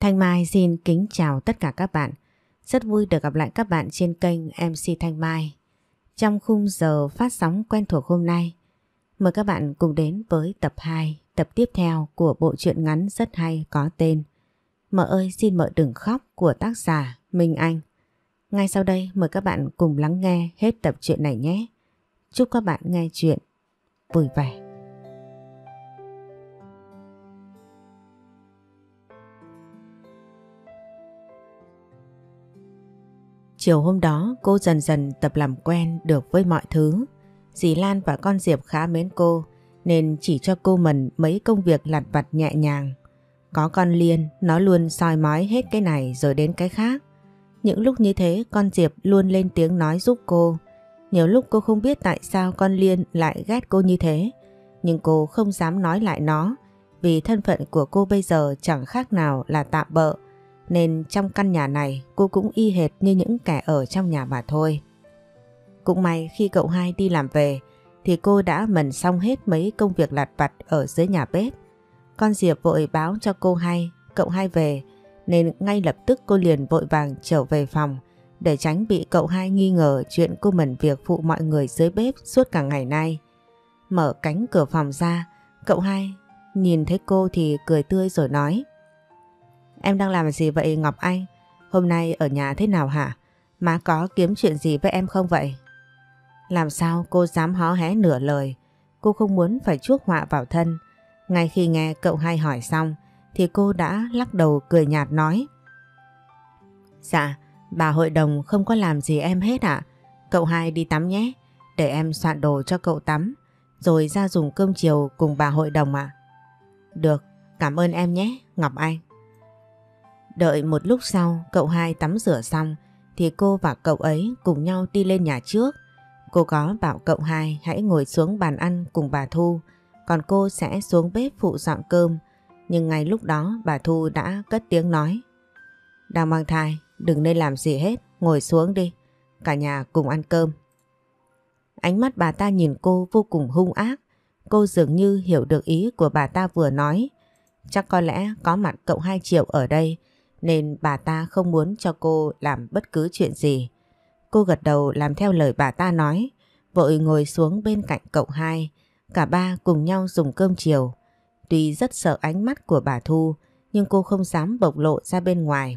Thanh Mai xin kính chào tất cả các bạn. Rất vui được gặp lại các bạn trên kênh MC Thanh Mai. Trong khung giờ phát sóng quen thuộc hôm nay, mời các bạn cùng đến với tập 2, tập tiếp theo của bộ truyện ngắn rất hay có tên Mợ ơi xin mợ đừng khóc của tác giả Minh Anh. Ngay sau đây mời các bạn cùng lắng nghe hết tập truyện này nhé. Chúc các bạn nghe chuyện vui vẻ. Chiều hôm đó cô dần dần tập làm quen được với mọi thứ. Dì Lan và con Diệp khá mến cô nên chỉ cho cô Mần mấy công việc lặt vặt nhẹ nhàng. Có con Liên, nó luôn soi mói hết cái này rồi đến cái khác. Những lúc như thế con Diệp luôn lên tiếng nói giúp cô. Nhiều lúc cô không biết tại sao con Liên lại ghét cô như thế. Nhưng cô không dám nói lại nó vì thân phận của cô bây giờ chẳng khác nào là tạm bợ nên trong căn nhà này cô cũng y hệt như những kẻ ở trong nhà mà thôi. Cũng may khi cậu hai đi làm về thì cô đã mần xong hết mấy công việc lặt vặt ở dưới nhà bếp. Con Diệp vội báo cho cô hai, cậu hai về nên ngay lập tức cô liền vội vàng trở về phòng để tránh bị cậu hai nghi ngờ chuyện cô mần việc phụ mọi người dưới bếp suốt cả ngày nay. Mở cánh cửa phòng ra, cậu hai nhìn thấy cô thì cười tươi rồi nói. Em đang làm gì vậy Ngọc Anh? Hôm nay ở nhà thế nào hả? Má có kiếm chuyện gì với em không vậy? Làm sao cô dám hó hé nửa lời? Cô không muốn phải chuốc họa vào thân. Ngay khi nghe cậu hai hỏi xong thì cô đã lắc đầu cười nhạt nói. Dạ, bà hội đồng không có làm gì em hết ạ. À? Cậu hai đi tắm nhé, để em soạn đồ cho cậu tắm, rồi ra dùng cơm chiều cùng bà hội đồng ạ. À? Được, cảm ơn em nhé, Ngọc Anh. Đợi một lúc sau cậu hai tắm rửa xong thì cô và cậu ấy cùng nhau đi lên nhà trước. Cô có bảo cậu hai hãy ngồi xuống bàn ăn cùng bà Thu, còn cô sẽ xuống bếp phụ dọn cơm. Nhưng ngay lúc đó bà Thu đã cất tiếng nói. Đang mang thai, đừng nên làm gì hết, ngồi xuống đi, cả nhà cùng ăn cơm. Ánh mắt bà ta nhìn cô vô cùng hung ác, cô dường như hiểu được ý của bà ta vừa nói. Chắc có lẽ có mặt cậu hai triệu ở đây nên bà ta không muốn cho cô làm bất cứ chuyện gì. Cô gật đầu làm theo lời bà ta nói, vội ngồi xuống bên cạnh cậu hai, cả ba cùng nhau dùng cơm chiều. Tuy rất sợ ánh mắt của bà Thu, nhưng cô không dám bộc lộ ra bên ngoài.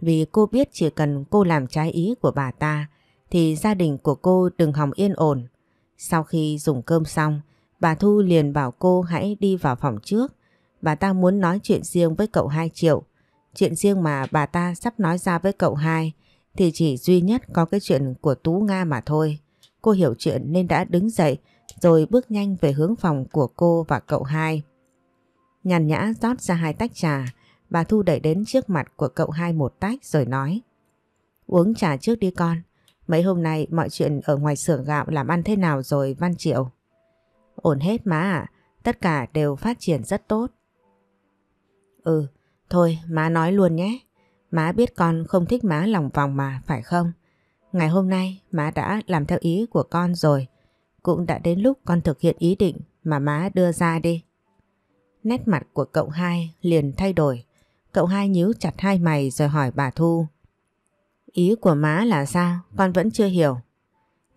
Vì cô biết chỉ cần cô làm trái ý của bà ta, thì gia đình của cô đừng hòng yên ổn. Sau khi dùng cơm xong, bà Thu liền bảo cô hãy đi vào phòng trước. Bà ta muốn nói chuyện riêng với cậu hai triệu, Chuyện riêng mà bà ta sắp nói ra với cậu hai thì chỉ duy nhất có cái chuyện của Tú Nga mà thôi. Cô hiểu chuyện nên đã đứng dậy rồi bước nhanh về hướng phòng của cô và cậu hai. Nhàn nhã rót ra hai tách trà, bà Thu đẩy đến trước mặt của cậu hai một tách rồi nói Uống trà trước đi con, mấy hôm nay mọi chuyện ở ngoài xưởng gạo làm ăn thế nào rồi Văn Triệu? Ổn hết má ạ, tất cả đều phát triển rất tốt. Ừ, Thôi má nói luôn nhé. Má biết con không thích má lòng vòng mà, phải không? Ngày hôm nay má đã làm theo ý của con rồi. Cũng đã đến lúc con thực hiện ý định mà má đưa ra đi. Nét mặt của cậu hai liền thay đổi. Cậu hai nhíu chặt hai mày rồi hỏi bà Thu. Ý của má là sao? Con vẫn chưa hiểu.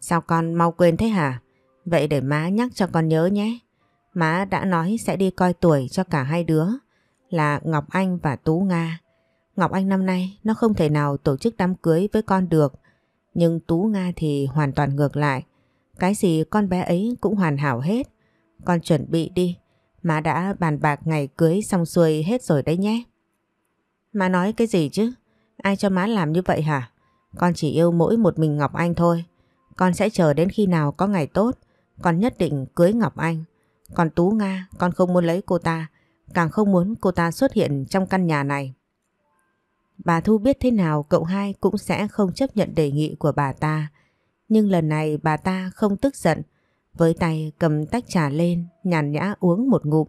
Sao con mau quên thế hả? Vậy để má nhắc cho con nhớ nhé. Má đã nói sẽ đi coi tuổi cho cả hai đứa là Ngọc Anh và Tú Nga. Ngọc Anh năm nay nó không thể nào tổ chức đám cưới với con được, nhưng Tú Nga thì hoàn toàn ngược lại. Cái gì con bé ấy cũng hoàn hảo hết. Con chuẩn bị đi, má đã bàn bạc ngày cưới xong xuôi hết rồi đấy nhé. Má nói cái gì chứ? Ai cho má làm như vậy hả? Con chỉ yêu mỗi một mình Ngọc Anh thôi. Con sẽ chờ đến khi nào có ngày tốt, con nhất định cưới Ngọc Anh. Còn Tú Nga, con không muốn lấy cô ta càng không muốn cô ta xuất hiện trong căn nhà này. Bà Thu biết thế nào cậu hai cũng sẽ không chấp nhận đề nghị của bà ta. Nhưng lần này bà ta không tức giận, với tay cầm tách trà lên, nhàn nhã uống một ngụm,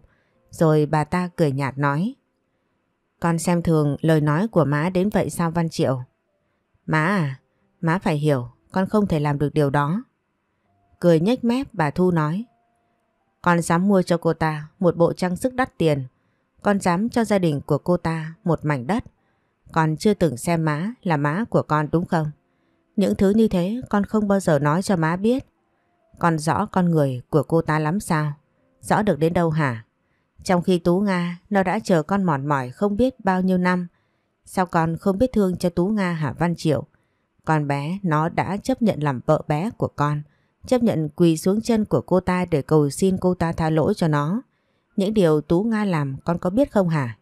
rồi bà ta cười nhạt nói. Con xem thường lời nói của má đến vậy sao Văn Triệu? Má à, má phải hiểu, con không thể làm được điều đó. Cười nhếch mép bà Thu nói. Con dám mua cho cô ta một bộ trang sức đắt tiền. Con dám cho gia đình của cô ta một mảnh đất. Con chưa từng xem má là má của con đúng không? Những thứ như thế con không bao giờ nói cho má biết. Con rõ con người của cô ta lắm sao? Rõ được đến đâu hả? Trong khi Tú Nga nó đã chờ con mòn mỏi không biết bao nhiêu năm. Sao con không biết thương cho Tú Nga hả Văn Triệu? Con bé nó đã chấp nhận làm vợ bé của con. Con chấp nhận quỳ xuống chân của cô ta để cầu xin cô ta tha lỗi cho nó. Những điều Tú Nga làm con có biết không hả?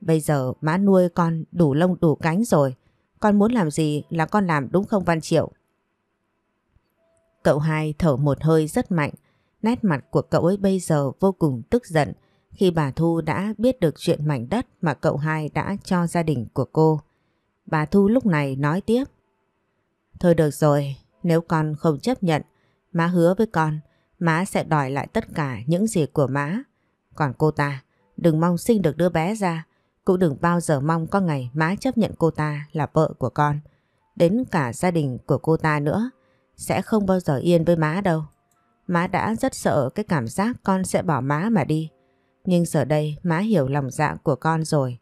Bây giờ má nuôi con đủ lông đủ cánh rồi. Con muốn làm gì là con làm đúng không Văn Triệu? Cậu hai thở một hơi rất mạnh. Nét mặt của cậu ấy bây giờ vô cùng tức giận khi bà Thu đã biết được chuyện mảnh đất mà cậu hai đã cho gia đình của cô. Bà Thu lúc này nói tiếp. Thôi được rồi, nếu con không chấp nhận Má hứa với con, má sẽ đòi lại tất cả những gì của má. Còn cô ta, đừng mong sinh được đứa bé ra, cũng đừng bao giờ mong có ngày má chấp nhận cô ta là vợ của con. Đến cả gia đình của cô ta nữa, sẽ không bao giờ yên với má đâu. Má đã rất sợ cái cảm giác con sẽ bỏ má mà đi. Nhưng giờ đây má hiểu lòng dạ của con rồi.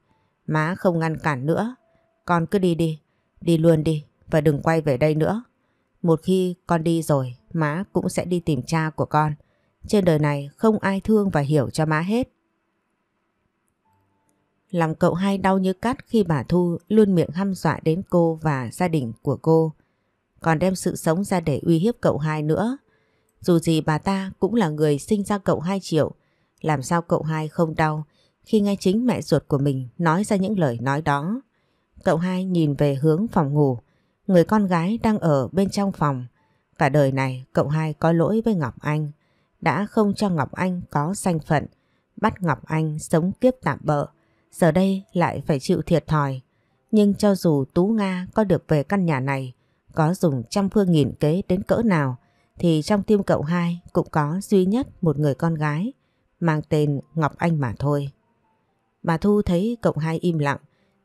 Má không ngăn cản nữa. Con cứ đi đi, đi luôn đi và đừng quay về đây nữa. Một khi con đi rồi má cũng sẽ đi tìm cha của con. Trên đời này không ai thương và hiểu cho má hết. Lòng cậu hai đau như cắt khi bà Thu luôn miệng hăm dọa đến cô và gia đình của cô. Còn đem sự sống ra để uy hiếp cậu hai nữa. Dù gì bà ta cũng là người sinh ra cậu hai triệu. Làm sao cậu hai không đau khi nghe chính mẹ ruột của mình nói ra những lời nói đó. Cậu hai nhìn về hướng phòng ngủ. Người con gái đang ở bên trong phòng Cả đời này cậu hai có lỗi với Ngọc Anh, đã không cho Ngọc Anh có danh phận, bắt Ngọc Anh sống kiếp tạm bỡ giờ đây lại phải chịu thiệt thòi. Nhưng cho dù Tú Nga có được về căn nhà này, có dùng trăm phương nghìn kế đến cỡ nào, thì trong tim cậu hai cũng có duy nhất một người con gái, mang tên Ngọc Anh mà thôi. Bà Thu thấy cậu hai im lặng,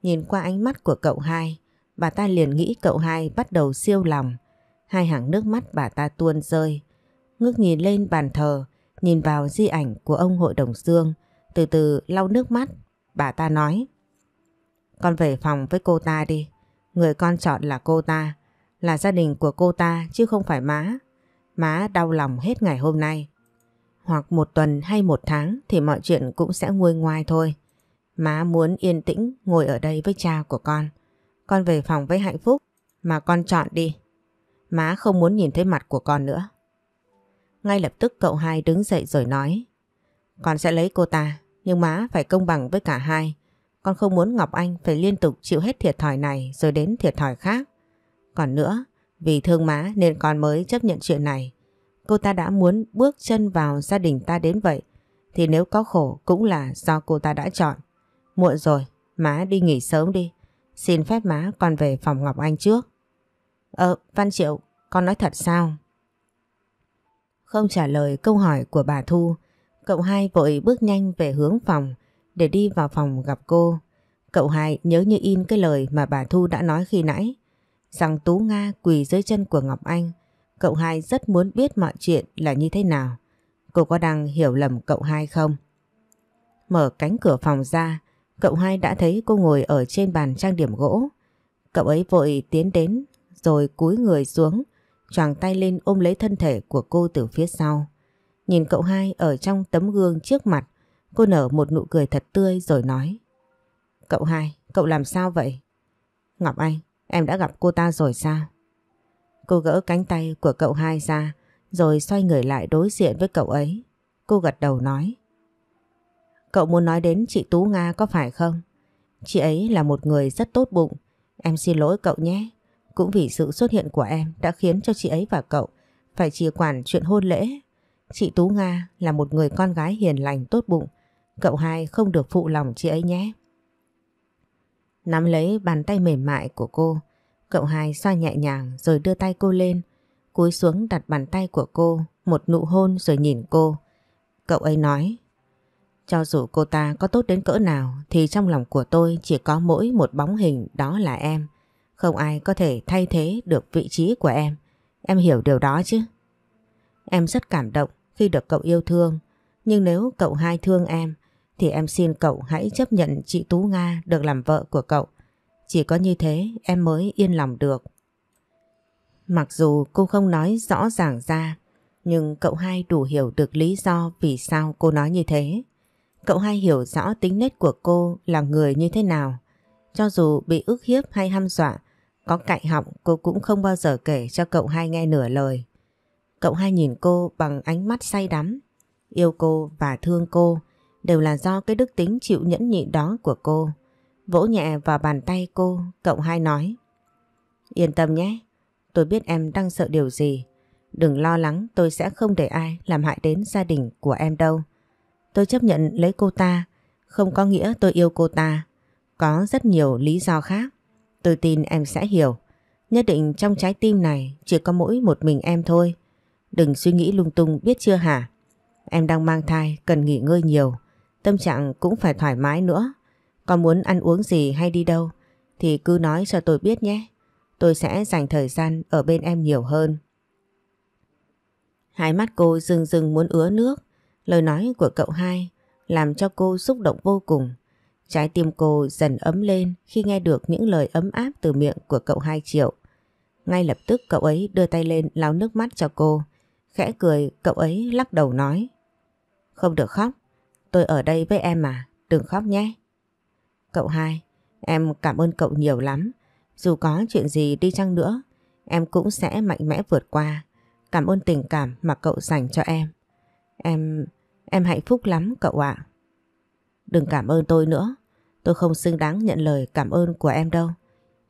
nhìn qua ánh mắt của cậu hai, bà ta liền nghĩ cậu hai bắt đầu siêu lòng, Hai hàng nước mắt bà ta tuôn rơi. Ngước nhìn lên bàn thờ, nhìn vào di ảnh của ông hội đồng Dương, từ từ lau nước mắt. Bà ta nói, con về phòng với cô ta đi. Người con chọn là cô ta, là gia đình của cô ta chứ không phải má. Má đau lòng hết ngày hôm nay. Hoặc một tuần hay một tháng thì mọi chuyện cũng sẽ nguôi ngoai thôi. Má muốn yên tĩnh ngồi ở đây với cha của con. Con về phòng với hạnh phúc mà con chọn đi. Má không muốn nhìn thấy mặt của con nữa. Ngay lập tức cậu hai đứng dậy rồi nói. Con sẽ lấy cô ta, nhưng má phải công bằng với cả hai. Con không muốn Ngọc Anh phải liên tục chịu hết thiệt thòi này rồi đến thiệt thòi khác. Còn nữa, vì thương má nên con mới chấp nhận chuyện này. Cô ta đã muốn bước chân vào gia đình ta đến vậy, thì nếu có khổ cũng là do cô ta đã chọn. Muộn rồi, má đi nghỉ sớm đi. Xin phép má con về phòng Ngọc Anh trước. Ờ, Văn Triệu, con nói thật sao? Không trả lời câu hỏi của bà Thu, cậu hai vội bước nhanh về hướng phòng để đi vào phòng gặp cô. Cậu hai nhớ như in cái lời mà bà Thu đã nói khi nãy, rằng Tú Nga quỳ dưới chân của Ngọc Anh. Cậu hai rất muốn biết mọi chuyện là như thế nào. Cô có đang hiểu lầm cậu hai không? Mở cánh cửa phòng ra, cậu hai đã thấy cô ngồi ở trên bàn trang điểm gỗ. Cậu ấy vội tiến đến rồi cúi người xuống, choàng tay lên ôm lấy thân thể của cô từ phía sau. Nhìn cậu hai ở trong tấm gương trước mặt, cô nở một nụ cười thật tươi rồi nói. Cậu hai, cậu làm sao vậy? Ngọc Anh, em đã gặp cô ta rồi sao? Cô gỡ cánh tay của cậu hai ra, rồi xoay người lại đối diện với cậu ấy. Cô gật đầu nói. Cậu muốn nói đến chị Tú Nga có phải không? Chị ấy là một người rất tốt bụng. Em xin lỗi cậu nhé. Cũng vì sự xuất hiện của em đã khiến cho chị ấy và cậu phải chia quản chuyện hôn lễ. Chị Tú Nga là một người con gái hiền lành tốt bụng, cậu hai không được phụ lòng chị ấy nhé. Nắm lấy bàn tay mềm mại của cô, cậu hai xoa nhẹ nhàng rồi đưa tay cô lên, cúi xuống đặt bàn tay của cô, một nụ hôn rồi nhìn cô. Cậu ấy nói, cho dù cô ta có tốt đến cỡ nào thì trong lòng của tôi chỉ có mỗi một bóng hình đó là em. Không ai có thể thay thế được vị trí của em. Em hiểu điều đó chứ? Em rất cảm động khi được cậu yêu thương. Nhưng nếu cậu hai thương em, thì em xin cậu hãy chấp nhận chị Tú Nga được làm vợ của cậu. Chỉ có như thế em mới yên lòng được. Mặc dù cô không nói rõ ràng ra, nhưng cậu hai đủ hiểu được lý do vì sao cô nói như thế. Cậu hai hiểu rõ tính nết của cô là người như thế nào. Cho dù bị ức hiếp hay hăm dọa, có cạnh họng cô cũng không bao giờ kể cho cậu hai nghe nửa lời. Cậu hai nhìn cô bằng ánh mắt say đắm. Yêu cô và thương cô đều là do cái đức tính chịu nhẫn nhịn đó của cô. Vỗ nhẹ vào bàn tay cô, cậu hai nói. Yên tâm nhé, tôi biết em đang sợ điều gì. Đừng lo lắng tôi sẽ không để ai làm hại đến gia đình của em đâu. Tôi chấp nhận lấy cô ta, không có nghĩa tôi yêu cô ta. Có rất nhiều lý do khác. Tôi tin em sẽ hiểu. Nhất định trong trái tim này chỉ có mỗi một mình em thôi. Đừng suy nghĩ lung tung biết chưa hả? Em đang mang thai, cần nghỉ ngơi nhiều. Tâm trạng cũng phải thoải mái nữa. Còn muốn ăn uống gì hay đi đâu thì cứ nói cho tôi biết nhé. Tôi sẽ dành thời gian ở bên em nhiều hơn. Hai mắt cô rừng rừng muốn ứa nước. Lời nói của cậu hai làm cho cô xúc động vô cùng. Trái tim cô dần ấm lên khi nghe được những lời ấm áp từ miệng của cậu hai triệu. Ngay lập tức cậu ấy đưa tay lên lau nước mắt cho cô. Khẽ cười cậu ấy lắc đầu nói. Không được khóc, tôi ở đây với em mà, đừng khóc nhé. Cậu hai, em cảm ơn cậu nhiều lắm. Dù có chuyện gì đi chăng nữa, em cũng sẽ mạnh mẽ vượt qua. Cảm ơn tình cảm mà cậu dành cho em. Em... em hạnh phúc lắm cậu ạ. Đừng cảm ơn tôi nữa, Tôi không xứng đáng nhận lời cảm ơn của em đâu.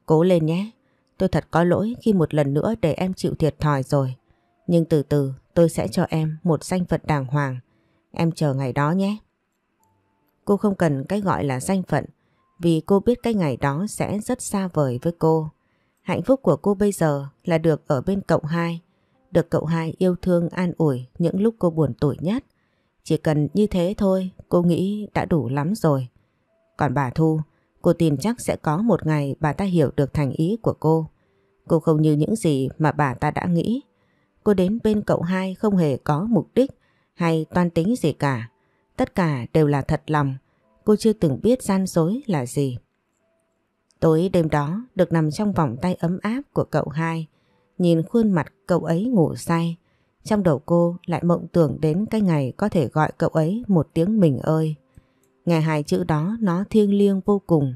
Cố lên nhé. Tôi thật có lỗi khi một lần nữa để em chịu thiệt thòi rồi. Nhưng từ từ tôi sẽ cho em một danh phận đàng hoàng. Em chờ ngày đó nhé. Cô không cần cái gọi là danh phận vì cô biết cái ngày đó sẽ rất xa vời với cô. Hạnh phúc của cô bây giờ là được ở bên cậu hai, được cậu hai yêu thương an ủi những lúc cô buồn tủi nhất. Chỉ cần như thế thôi, cô nghĩ đã đủ lắm rồi. Còn bà Thu, cô tin chắc sẽ có một ngày bà ta hiểu được thành ý của cô. Cô không như những gì mà bà ta đã nghĩ. Cô đến bên cậu hai không hề có mục đích hay toan tính gì cả. Tất cả đều là thật lòng. Cô chưa từng biết gian dối là gì. Tối đêm đó được nằm trong vòng tay ấm áp của cậu hai. Nhìn khuôn mặt cậu ấy ngủ say. Trong đầu cô lại mộng tưởng đến cái ngày có thể gọi cậu ấy một tiếng mình ơi. Nghe hai chữ đó nó thiêng liêng vô cùng.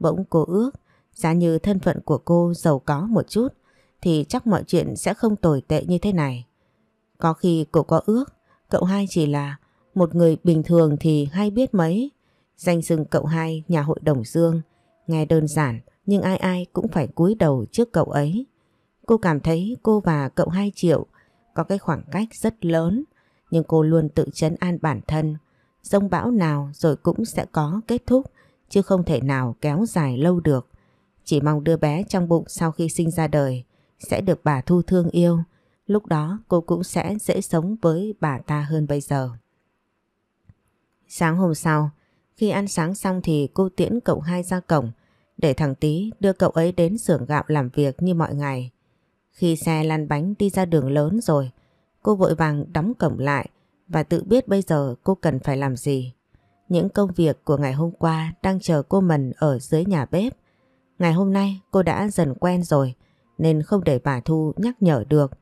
Bỗng cô ước, giá như thân phận của cô giàu có một chút, thì chắc mọi chuyện sẽ không tồi tệ như thế này. Có khi cô có ước, cậu hai chỉ là một người bình thường thì hay biết mấy. Danh xưng cậu hai nhà hội đồng dương, nghe đơn giản nhưng ai ai cũng phải cúi đầu trước cậu ấy. Cô cảm thấy cô và cậu hai triệu có cái khoảng cách rất lớn, nhưng cô luôn tự chấn an bản thân. Dông bão nào rồi cũng sẽ có kết thúc, chứ không thể nào kéo dài lâu được. Chỉ mong đứa bé trong bụng sau khi sinh ra đời sẽ được bà Thu thương yêu. Lúc đó cô cũng sẽ dễ sống với bà ta hơn bây giờ. Sáng hôm sau, khi ăn sáng xong thì cô tiễn cậu hai ra cổng để thằng Tý đưa cậu ấy đến xưởng gạo làm việc như mọi ngày. Khi xe lăn bánh đi ra đường lớn rồi, cô vội vàng đóng cổng lại và tự biết bây giờ cô cần phải làm gì. Những công việc của ngày hôm qua đang chờ cô Mần ở dưới nhà bếp. Ngày hôm nay cô đã dần quen rồi nên không để bà Thu nhắc nhở được.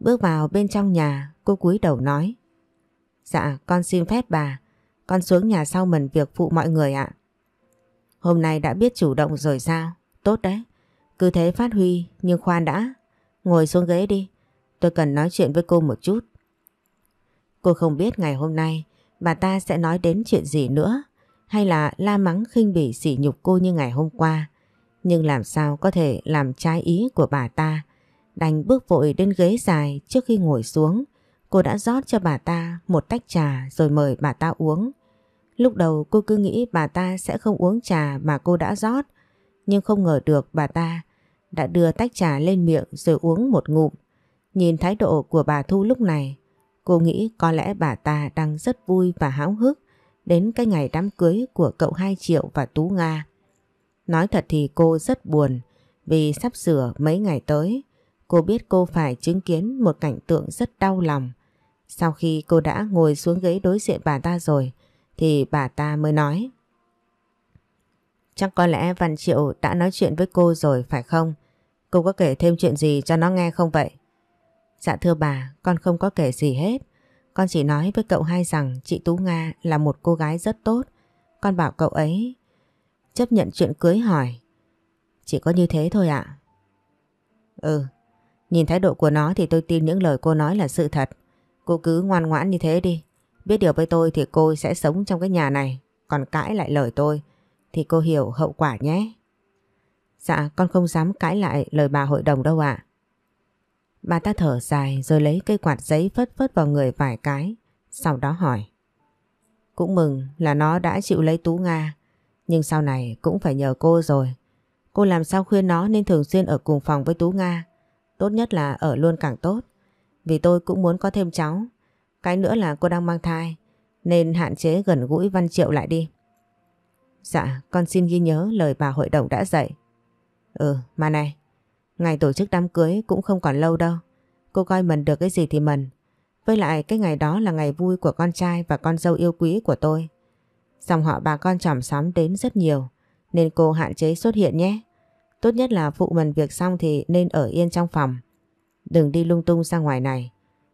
Bước vào bên trong nhà cô cúi đầu nói Dạ con xin phép bà, con xuống nhà sau mần việc phụ mọi người ạ. Hôm nay đã biết chủ động rồi sao? Tốt đấy, cứ thế phát huy nhưng khoan đã, ngồi xuống ghế đi, tôi cần nói chuyện với cô một chút. Cô không biết ngày hôm nay bà ta sẽ nói đến chuyện gì nữa hay là la mắng khinh bỉ sỉ nhục cô như ngày hôm qua. Nhưng làm sao có thể làm trái ý của bà ta. Đành bước vội đến ghế dài trước khi ngồi xuống. Cô đã rót cho bà ta một tách trà rồi mời bà ta uống. Lúc đầu cô cứ nghĩ bà ta sẽ không uống trà mà cô đã rót. Nhưng không ngờ được bà ta đã đưa tách trà lên miệng rồi uống một ngụm. Nhìn thái độ của bà Thu lúc này Cô nghĩ có lẽ bà ta đang rất vui và háo hức đến cái ngày đám cưới của cậu Hai Triệu và Tú Nga. Nói thật thì cô rất buồn vì sắp sửa mấy ngày tới cô biết cô phải chứng kiến một cảnh tượng rất đau lòng. Sau khi cô đã ngồi xuống ghế đối diện bà ta rồi thì bà ta mới nói Chắc có lẽ Văn Triệu đã nói chuyện với cô rồi phải không? Cô có kể thêm chuyện gì cho nó nghe không vậy? Dạ thưa bà, con không có kể gì hết. Con chỉ nói với cậu hai rằng chị Tú Nga là một cô gái rất tốt. Con bảo cậu ấy chấp nhận chuyện cưới hỏi. Chỉ có như thế thôi ạ. Ừ, nhìn thái độ của nó thì tôi tin những lời cô nói là sự thật. Cô cứ ngoan ngoãn như thế đi. Biết điều với tôi thì cô sẽ sống trong cái nhà này. Còn cãi lại lời tôi thì cô hiểu hậu quả nhé. Dạ con không dám cãi lại lời bà hội đồng đâu ạ. À. Bà ta thở dài rồi lấy cây quạt giấy phất phất vào người vài cái, sau đó hỏi. Cũng mừng là nó đã chịu lấy Tú Nga, nhưng sau này cũng phải nhờ cô rồi. Cô làm sao khuyên nó nên thường xuyên ở cùng phòng với Tú Nga, tốt nhất là ở luôn càng tốt. Vì tôi cũng muốn có thêm cháu, cái nữa là cô đang mang thai, nên hạn chế gần gũi Văn Triệu lại đi. Dạ, con xin ghi nhớ lời bà hội đồng đã dạy. Ừ, mà này, Ngày tổ chức đám cưới cũng không còn lâu đâu. Cô coi mần được cái gì thì mần. Với lại cái ngày đó là ngày vui của con trai và con dâu yêu quý của tôi. Dòng họ bà con chòm xóm đến rất nhiều nên cô hạn chế xuất hiện nhé. Tốt nhất là phụ mần việc xong thì nên ở yên trong phòng. Đừng đi lung tung ra ngoài này.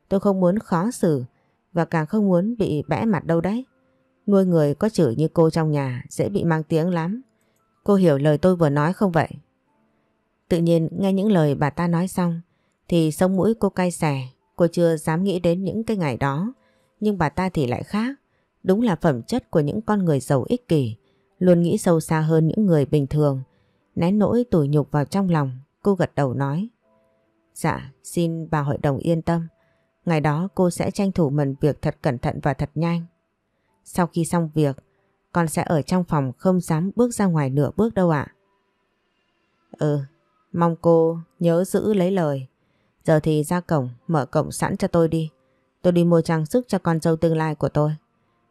Tôi không muốn khó xử và càng không muốn bị bẽ mặt đâu đấy. Nuôi người có chửi như cô trong nhà sẽ bị mang tiếng lắm. Cô hiểu lời tôi vừa nói không vậy? Tự nhiên nghe những lời bà ta nói xong thì sống mũi cô cay xẻ, cô chưa dám nghĩ đến những cái ngày đó. Nhưng bà ta thì lại khác, đúng là phẩm chất của những con người giàu ích kỷ, luôn nghĩ sâu xa hơn những người bình thường. Nén nỗi tủi nhục vào trong lòng, cô gật đầu nói. Dạ, xin bà hội đồng yên tâm. Ngày đó cô sẽ tranh thủ mần việc thật cẩn thận và thật nhanh. Sau khi xong việc, con sẽ ở trong phòng không dám bước ra ngoài nửa bước đâu ạ. Ừ, Mong cô nhớ giữ lấy lời. Giờ thì ra cổng, mở cổng sẵn cho tôi đi. Tôi đi mua trang sức cho con dâu tương lai của tôi.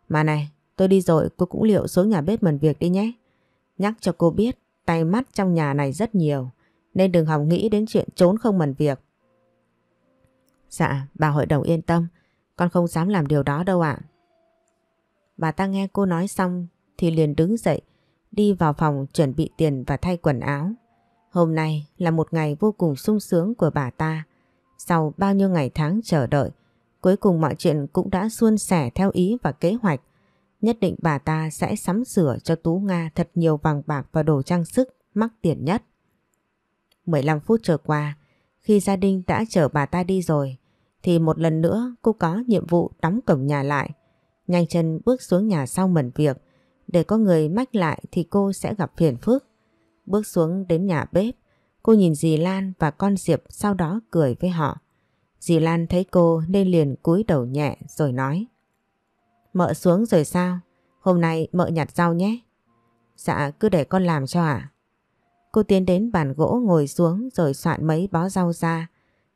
Mà này, tôi đi rồi cô cũng liệu xuống nhà bếp mần việc đi nhé. Nhắc cho cô biết, tay mắt trong nhà này rất nhiều. Nên đừng hòng nghĩ đến chuyện trốn không mần việc. Dạ, bà hội đồng yên tâm. Con không dám làm điều đó đâu ạ. Bà ta nghe cô nói xong thì liền đứng dậy, đi vào phòng chuẩn bị tiền và thay quần áo. Hôm nay là một ngày vô cùng sung sướng của bà ta. Sau bao nhiêu ngày tháng chờ đợi, cuối cùng mọi chuyện cũng đã suôn sẻ theo ý và kế hoạch. Nhất định bà ta sẽ sắm sửa cho Tú Nga thật nhiều vàng bạc và đồ trang sức mắc tiền nhất. 15 phút trở qua, khi gia đình đã chở bà ta đi rồi, thì một lần nữa cô có nhiệm vụ đóng cổng nhà lại. Nhanh chân bước xuống nhà sau mẩn việc, để có người mách lại thì cô sẽ gặp phiền phức bước xuống đến nhà bếp. Cô nhìn dì Lan và con Diệp sau đó cười với họ. Dì Lan thấy cô nên liền cúi đầu nhẹ rồi nói. Mợ xuống rồi sao? Hôm nay mợ nhặt rau nhé. Dạ cứ để con làm cho ạ. À? Cô tiến đến bàn gỗ ngồi xuống rồi soạn mấy bó rau ra.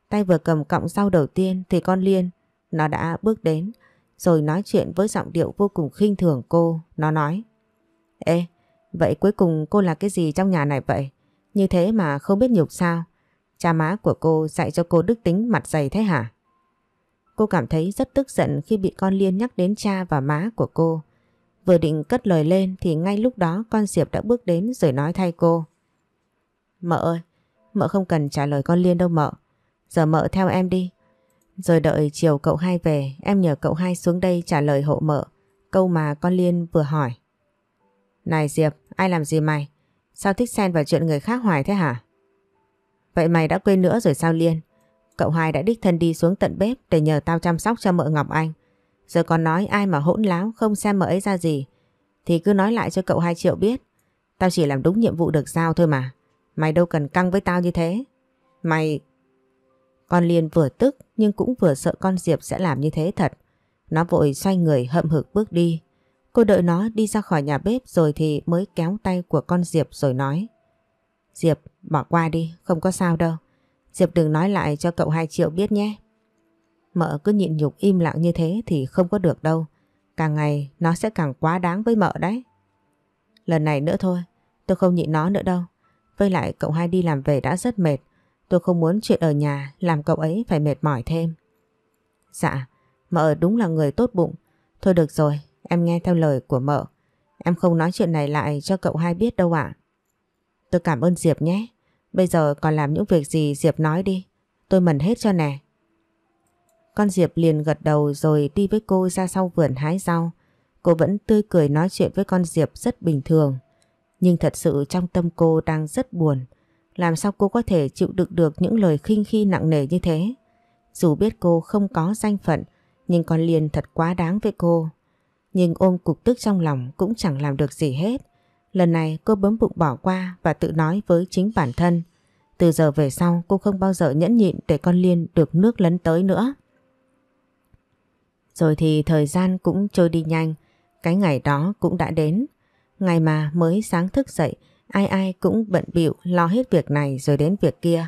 Tay vừa cầm cọng rau đầu tiên thì con Liên, nó đã bước đến rồi nói chuyện với giọng điệu vô cùng khinh thường cô. Nó nói Ê, Vậy cuối cùng cô là cái gì trong nhà này vậy? Như thế mà không biết nhục sao? Cha má của cô dạy cho cô đức tính mặt dày thế hả? Cô cảm thấy rất tức giận khi bị con Liên nhắc đến cha và má của cô. Vừa định cất lời lên thì ngay lúc đó con Diệp đã bước đến rồi nói thay cô. Mợ ơi, mợ không cần trả lời con Liên đâu mợ. Giờ mợ theo em đi. Rồi đợi chiều cậu hai về, em nhờ cậu hai xuống đây trả lời hộ mợ. Câu mà con Liên vừa hỏi. Này Diệp, Ai làm gì mày? Sao thích xen vào chuyện người khác hoài thế hả? Vậy mày đã quên nữa rồi sao Liên? Cậu hai đã đích thân đi xuống tận bếp để nhờ tao chăm sóc cho mợ Ngọc Anh. Giờ còn nói ai mà hỗn láo không xem mợ ấy ra gì. Thì cứ nói lại cho cậu hai triệu biết. Tao chỉ làm đúng nhiệm vụ được sao thôi mà. Mày đâu cần căng với tao như thế. Mày... Con Liên vừa tức nhưng cũng vừa sợ con Diệp sẽ làm như thế thật. Nó vội xoay người hậm hực bước đi. Cô đợi nó đi ra khỏi nhà bếp rồi thì mới kéo tay của con Diệp rồi nói. Diệp, bỏ qua đi, không có sao đâu. Diệp đừng nói lại cho cậu 2 triệu biết nhé. Mợ cứ nhịn nhục im lặng như thế thì không có được đâu. Càng ngày nó sẽ càng quá đáng với mợ đấy. Lần này nữa thôi, tôi không nhịn nó nữa đâu. Với lại cậu hai đi làm về đã rất mệt. Tôi không muốn chuyện ở nhà làm cậu ấy phải mệt mỏi thêm. Dạ, mợ đúng là người tốt bụng. Thôi được rồi, Em nghe theo lời của mợ. Em không nói chuyện này lại cho cậu hai biết đâu ạ. Tôi cảm ơn Diệp nhé. Bây giờ còn làm những việc gì Diệp nói đi. Tôi mần hết cho nè. Con Diệp liền gật đầu rồi đi với cô ra sau vườn hái rau. Cô vẫn tươi cười nói chuyện với con Diệp rất bình thường. Nhưng thật sự trong tâm cô đang rất buồn. Làm sao cô có thể chịu đựng được những lời khinh khi nặng nề như thế? Dù biết cô không có danh phận, nhưng con liền thật quá đáng với cô nhưng ôm cục tức trong lòng cũng chẳng làm được gì hết. Lần này cô bấm bụng bỏ qua và tự nói với chính bản thân. Từ giờ về sau cô không bao giờ nhẫn nhịn để con Liên được nước lấn tới nữa. Rồi thì thời gian cũng trôi đi nhanh, cái ngày đó cũng đã đến. Ngày mà mới sáng thức dậy, ai ai cũng bận bịu lo hết việc này rồi đến việc kia.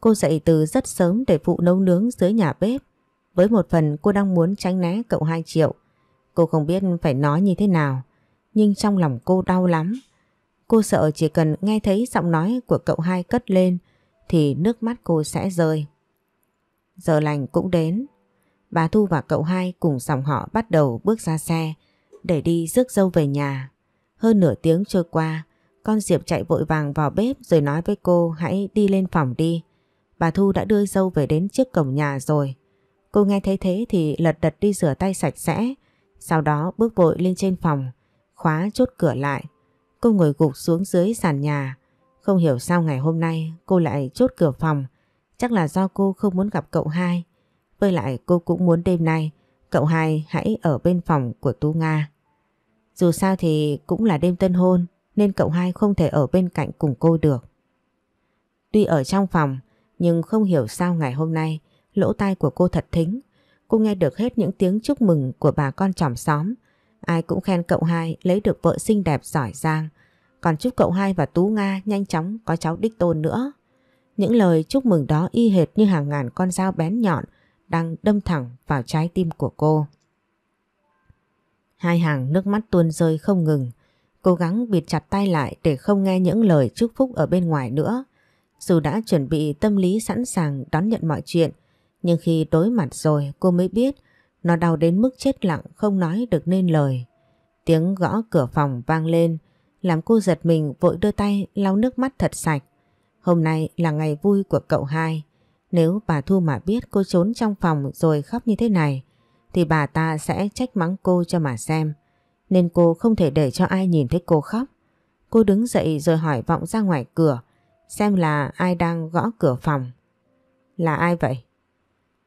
Cô dậy từ rất sớm để phụ nấu nướng dưới nhà bếp. Với một phần cô đang muốn tránh né cậu 2 triệu Cô không biết phải nói như thế nào, nhưng trong lòng cô đau lắm. Cô sợ chỉ cần nghe thấy giọng nói của cậu hai cất lên thì nước mắt cô sẽ rơi. Giờ lành cũng đến. Bà Thu và cậu hai cùng dòng họ bắt đầu bước ra xe để đi rước dâu về nhà. Hơn nửa tiếng trôi qua, con Diệp chạy vội vàng vào bếp rồi nói với cô hãy đi lên phòng đi. Bà Thu đã đưa dâu về đến trước cổng nhà rồi. Cô nghe thấy thế thì lật đật đi rửa tay sạch sẽ sau đó bước vội lên trên phòng, khóa chốt cửa lại. Cô ngồi gục xuống dưới sàn nhà. Không hiểu sao ngày hôm nay cô lại chốt cửa phòng. Chắc là do cô không muốn gặp cậu hai. Với lại cô cũng muốn đêm nay cậu hai hãy ở bên phòng của Tú Nga. Dù sao thì cũng là đêm tân hôn nên cậu hai không thể ở bên cạnh cùng cô được. Tuy ở trong phòng nhưng không hiểu sao ngày hôm nay lỗ tai của cô thật thính Cô nghe được hết những tiếng chúc mừng của bà con chòm xóm. Ai cũng khen cậu hai lấy được vợ xinh đẹp giỏi giang. Còn chúc cậu hai và Tú Nga nhanh chóng có cháu đích tôn nữa. Những lời chúc mừng đó y hệt như hàng ngàn con dao bén nhọn đang đâm thẳng vào trái tim của cô. Hai hàng nước mắt tuôn rơi không ngừng. Cố gắng bịt chặt tay lại để không nghe những lời chúc phúc ở bên ngoài nữa. Dù đã chuẩn bị tâm lý sẵn sàng đón nhận mọi chuyện, nhưng khi đối mặt rồi cô mới biết nó đau đến mức chết lặng không nói được nên lời. Tiếng gõ cửa phòng vang lên làm cô giật mình vội đưa tay lau nước mắt thật sạch. Hôm nay là ngày vui của cậu hai. Nếu bà Thu mà biết cô trốn trong phòng rồi khóc như thế này thì bà ta sẽ trách mắng cô cho mà xem. Nên cô không thể để cho ai nhìn thấy cô khóc. Cô đứng dậy rồi hỏi vọng ra ngoài cửa xem là ai đang gõ cửa phòng. Là ai vậy?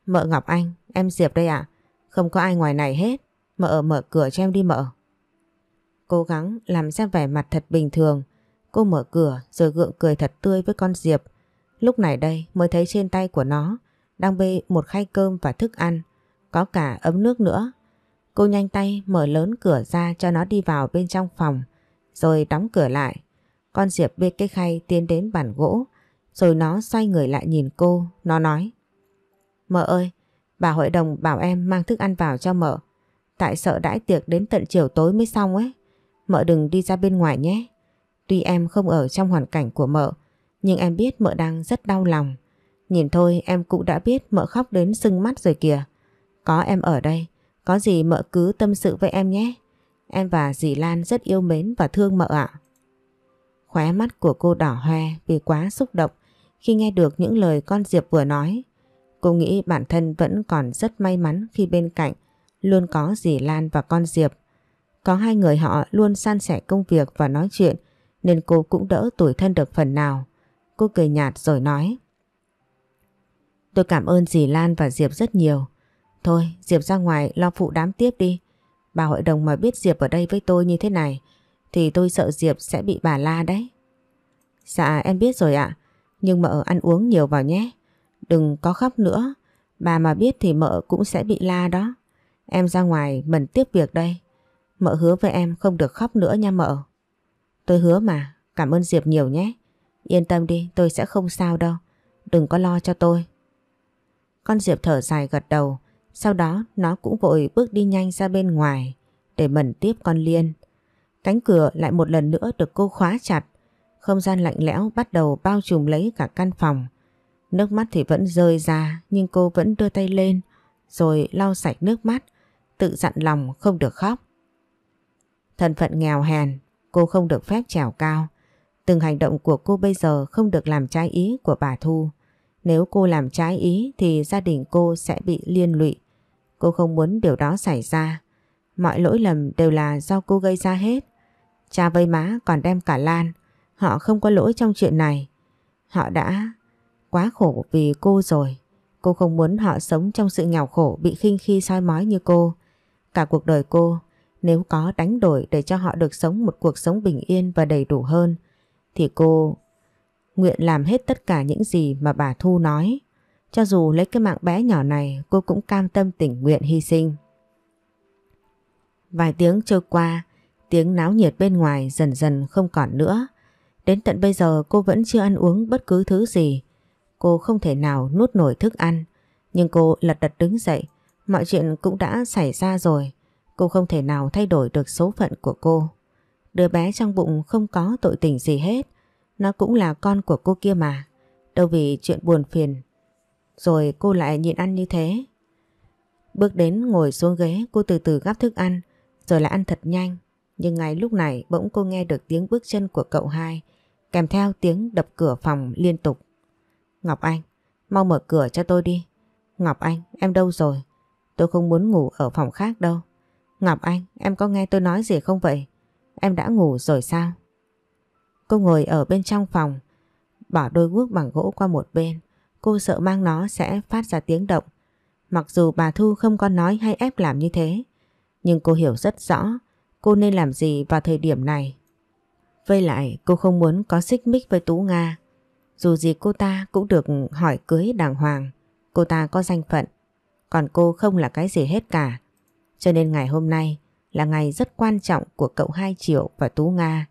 Mợ Ngọc Anh, em Diệp đây ạ. Không có ai ngoài này hết. Mợ mở cửa cho em đi mợ. Cố gắng làm ra vẻ mặt thật bình thường. Cô mở cửa rồi gượng cười thật tươi với con Diệp. Lúc này đây mới thấy trên tay của nó đang bê một khay cơm và thức ăn. Có cả ấm nước nữa. Cô nhanh tay mở lớn cửa ra cho nó đi vào bên trong phòng. Rồi đóng cửa lại. Con Diệp bê cái khay tiến đến bàn gỗ. Rồi nó xoay người lại nhìn cô. Nó nói. Mợ ơi, bà hội đồng bảo em mang thức ăn vào cho mợ. Tại sợ đãi tiệc đến tận chiều tối mới xong ấy. Mợ đừng đi ra bên ngoài nhé. Tuy em không ở trong hoàn cảnh của mợ, nhưng em biết mợ đang rất đau lòng. Nhìn thôi em cũng đã biết mợ khóc đến sưng mắt rồi kìa. Có em ở đây, có gì mợ cứ tâm sự với em nhé. Em và dì Lan rất yêu mến và thương mợ ạ. Khóe mắt của cô đỏ hoe vì quá xúc động khi nghe được những lời con Diệp vừa nói. Cô nghĩ bản thân vẫn còn rất may mắn khi bên cạnh luôn có dì Lan và con Diệp. Có hai người họ luôn san sẻ công việc và nói chuyện nên cô cũng đỡ tuổi thân được phần nào. Cô cười nhạt rồi nói. Tôi cảm ơn dì Lan và Diệp rất nhiều. Thôi, Diệp ra ngoài lo phụ đám tiếp đi. Bà hội đồng mà biết Diệp ở đây với tôi như thế này thì tôi sợ Diệp sẽ bị bà la đấy. Dạ em biết rồi ạ, nhưng mà ở ăn uống nhiều vào nhé. Đừng có khóc nữa, bà mà biết thì mợ cũng sẽ bị la đó. Em ra ngoài mần tiếp việc đây. Mợ hứa với em không được khóc nữa nha mợ. Tôi hứa mà, cảm ơn Diệp nhiều nhé. Yên tâm đi, tôi sẽ không sao đâu. Đừng có lo cho tôi. Con Diệp thở dài gật đầu, sau đó nó cũng vội bước đi nhanh ra bên ngoài để mẩn tiếp con Liên. Cánh cửa lại một lần nữa được cô khóa chặt, không gian lạnh lẽo bắt đầu bao trùm lấy cả căn phòng. Nước mắt thì vẫn rơi ra nhưng cô vẫn đưa tay lên rồi lau sạch nước mắt, tự dặn lòng không được khóc. Thân phận nghèo hèn, cô không được phép trèo cao. Từng hành động của cô bây giờ không được làm trái ý của bà Thu. Nếu cô làm trái ý thì gia đình cô sẽ bị liên lụy. Cô không muốn điều đó xảy ra. Mọi lỗi lầm đều là do cô gây ra hết. Cha với má còn đem cả Lan. Họ không có lỗi trong chuyện này. Họ đã quá khổ vì cô rồi. Cô không muốn họ sống trong sự nghèo khổ bị khinh khi soi mói như cô. Cả cuộc đời cô, nếu có đánh đổi để cho họ được sống một cuộc sống bình yên và đầy đủ hơn, thì cô nguyện làm hết tất cả những gì mà bà Thu nói. Cho dù lấy cái mạng bé nhỏ này, cô cũng cam tâm tình nguyện hy sinh. Vài tiếng trôi qua, tiếng náo nhiệt bên ngoài dần dần không còn nữa. Đến tận bây giờ cô vẫn chưa ăn uống bất cứ thứ gì, Cô không thể nào nuốt nổi thức ăn. Nhưng cô lật đật đứng dậy. Mọi chuyện cũng đã xảy ra rồi. Cô không thể nào thay đổi được số phận của cô. Đứa bé trong bụng không có tội tình gì hết. Nó cũng là con của cô kia mà. Đâu vì chuyện buồn phiền. Rồi cô lại nhịn ăn như thế. Bước đến ngồi xuống ghế cô từ từ gắp thức ăn rồi lại ăn thật nhanh. Nhưng ngay lúc này bỗng cô nghe được tiếng bước chân của cậu hai kèm theo tiếng đập cửa phòng liên tục. Ngọc Anh, mau mở cửa cho tôi đi. Ngọc Anh, em đâu rồi? Tôi không muốn ngủ ở phòng khác đâu. Ngọc Anh, em có nghe tôi nói gì không vậy? Em đã ngủ rồi sao? Cô ngồi ở bên trong phòng, bỏ đôi guốc bằng gỗ qua một bên. Cô sợ mang nó sẽ phát ra tiếng động. Mặc dù bà Thu không có nói hay ép làm như thế, nhưng cô hiểu rất rõ cô nên làm gì vào thời điểm này. Với lại cô không muốn có xích mích với Tú Nga dù gì cô ta cũng được hỏi cưới đàng hoàng, cô ta có danh phận, còn cô không là cái gì hết cả. Cho nên ngày hôm nay là ngày rất quan trọng của cậu hai Triệu và Tú Nga.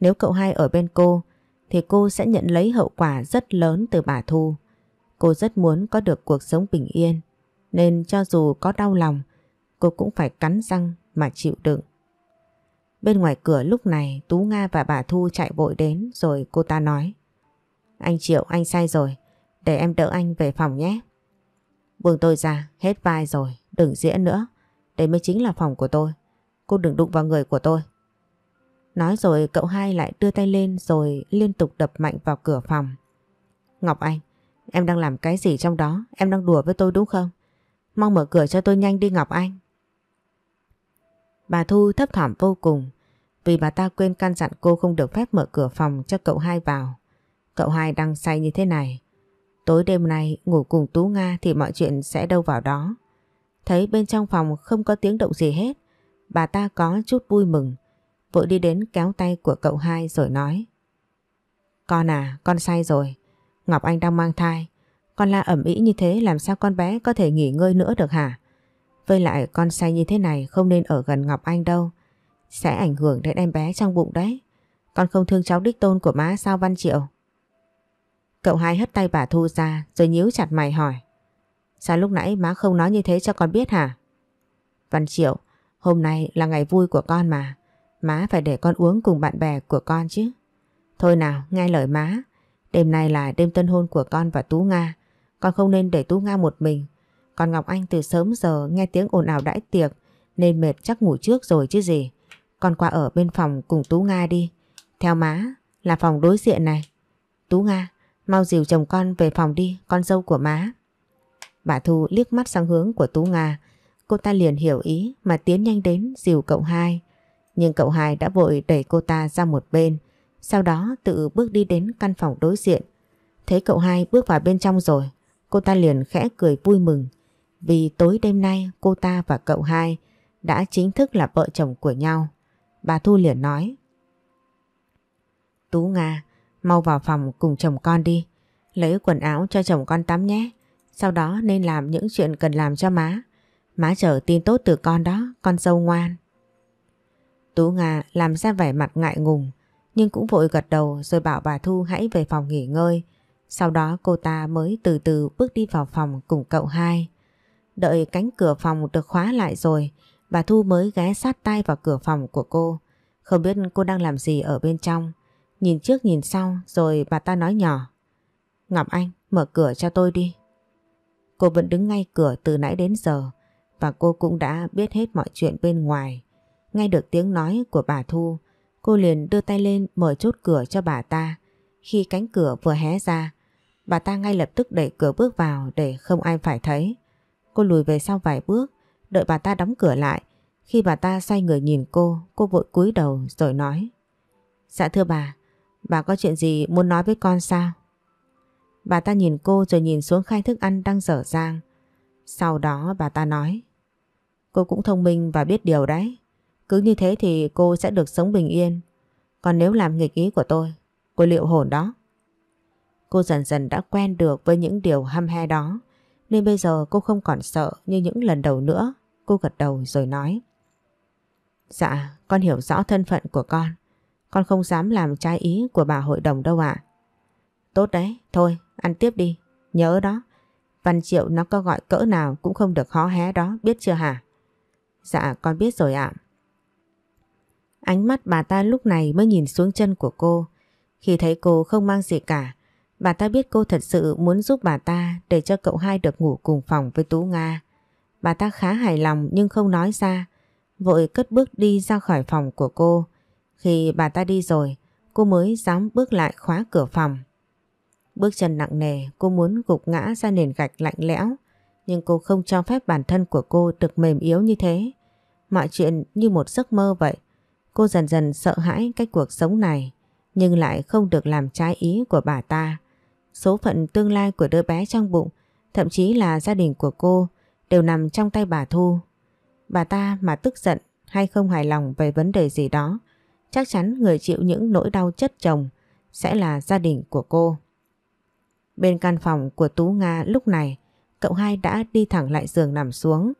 Nếu cậu hai ở bên cô thì cô sẽ nhận lấy hậu quả rất lớn từ bà Thu. Cô rất muốn có được cuộc sống bình yên nên cho dù có đau lòng cô cũng phải cắn răng mà chịu đựng. Bên ngoài cửa lúc này Tú Nga và bà Thu chạy vội đến rồi cô ta nói anh Triệu anh sai rồi Để em đỡ anh về phòng nhé Buông tôi ra hết vai rồi Đừng diễn nữa Đây mới chính là phòng của tôi Cô đừng đụng vào người của tôi Nói rồi cậu hai lại đưa tay lên Rồi liên tục đập mạnh vào cửa phòng Ngọc Anh Em đang làm cái gì trong đó Em đang đùa với tôi đúng không Mong mở cửa cho tôi nhanh đi Ngọc Anh Bà Thu thấp thỏm vô cùng vì bà ta quên căn dặn cô không được phép mở cửa phòng cho cậu hai vào. Cậu hai đang say như thế này. Tối đêm nay ngủ cùng Tú Nga thì mọi chuyện sẽ đâu vào đó. Thấy bên trong phòng không có tiếng động gì hết, bà ta có chút vui mừng, vội đi đến kéo tay của cậu hai rồi nói. Con à, con say rồi. Ngọc Anh đang mang thai. Con la ẩm ý như thế làm sao con bé có thể nghỉ ngơi nữa được hả? Với lại con say như thế này không nên ở gần Ngọc Anh đâu. Sẽ ảnh hưởng đến em bé trong bụng đấy. Con không thương cháu đích tôn của má sao Văn Triệu? Cậu hai hất tay bà Thu ra rồi nhíu chặt mày hỏi. Sao lúc nãy má không nói như thế cho con biết hả? Văn Triệu, hôm nay là ngày vui của con mà. Má phải để con uống cùng bạn bè của con chứ. Thôi nào, nghe lời má. Đêm nay là đêm tân hôn của con và Tú Nga. Con không nên để Tú Nga một mình. con Ngọc Anh từ sớm giờ nghe tiếng ồn ào đãi tiệc nên mệt chắc ngủ trước rồi chứ gì. Con qua ở bên phòng cùng Tú Nga đi. Theo má là phòng đối diện này. Tú Nga, Mau dìu chồng con về phòng đi, con dâu của má. Bà Thu liếc mắt sang hướng của Tú Nga, cô ta liền hiểu ý mà tiến nhanh đến dìu cậu hai. Nhưng cậu hai đã vội đẩy cô ta ra một bên, sau đó tự bước đi đến căn phòng đối diện. Thấy cậu hai bước vào bên trong rồi, cô ta liền khẽ cười vui mừng. Vì tối đêm nay cô ta và cậu hai đã chính thức là vợ chồng của nhau. Bà Thu liền nói. Tú Nga, Mau vào phòng cùng chồng con đi Lấy quần áo cho chồng con tắm nhé Sau đó nên làm những chuyện cần làm cho má Má chờ tin tốt từ con đó Con dâu ngoan Tú Nga làm ra vẻ mặt ngại ngùng Nhưng cũng vội gật đầu Rồi bảo bà Thu hãy về phòng nghỉ ngơi Sau đó cô ta mới từ từ Bước đi vào phòng cùng cậu hai Đợi cánh cửa phòng được khóa lại rồi Bà Thu mới ghé sát tay vào cửa phòng của cô Không biết cô đang làm gì ở bên trong Nhìn trước nhìn sau rồi bà ta nói nhỏ. Ngọc Anh, mở cửa cho tôi đi. Cô vẫn đứng ngay cửa từ nãy đến giờ và cô cũng đã biết hết mọi chuyện bên ngoài. Nghe được tiếng nói của bà Thu, cô liền đưa tay lên mở chốt cửa cho bà ta. Khi cánh cửa vừa hé ra, bà ta ngay lập tức đẩy cửa bước vào để không ai phải thấy. Cô lùi về sau vài bước, đợi bà ta đóng cửa lại. Khi bà ta xoay người nhìn cô, cô vội cúi đầu rồi nói. Dạ thưa bà, Bà có chuyện gì muốn nói với con sao? Bà ta nhìn cô rồi nhìn xuống khai thức ăn đang dở dang. Sau đó bà ta nói Cô cũng thông minh và biết điều đấy. Cứ như thế thì cô sẽ được sống bình yên. Còn nếu làm nghịch ý của tôi, cô liệu hồn đó. Cô dần dần đã quen được với những điều hâm he đó. Nên bây giờ cô không còn sợ như những lần đầu nữa. Cô gật đầu rồi nói Dạ, con hiểu rõ thân phận của con. Con không dám làm trái ý của bà hội đồng đâu ạ. Tốt đấy, thôi, ăn tiếp đi. Nhớ đó, Văn Triệu nó có gọi cỡ nào cũng không được khó hé đó, biết chưa hả? Dạ, con biết rồi ạ. Ánh mắt bà ta lúc này mới nhìn xuống chân của cô. Khi thấy cô không mang gì cả, bà ta biết cô thật sự muốn giúp bà ta để cho cậu hai được ngủ cùng phòng với Tú Nga. Bà ta khá hài lòng nhưng không nói ra, vội cất bước đi ra khỏi phòng của cô, khi bà ta đi rồi, cô mới dám bước lại khóa cửa phòng. Bước chân nặng nề, cô muốn gục ngã ra nền gạch lạnh lẽo, nhưng cô không cho phép bản thân của cô được mềm yếu như thế. Mọi chuyện như một giấc mơ vậy. Cô dần dần sợ hãi cách cuộc sống này, nhưng lại không được làm trái ý của bà ta. Số phận tương lai của đứa bé trong bụng, thậm chí là gia đình của cô, đều nằm trong tay bà Thu. Bà ta mà tức giận hay không hài lòng về vấn đề gì đó, chắc chắn người chịu những nỗi đau chất chồng sẽ là gia đình của cô. Bên căn phòng của Tú Nga lúc này, cậu hai đã đi thẳng lại giường nằm xuống.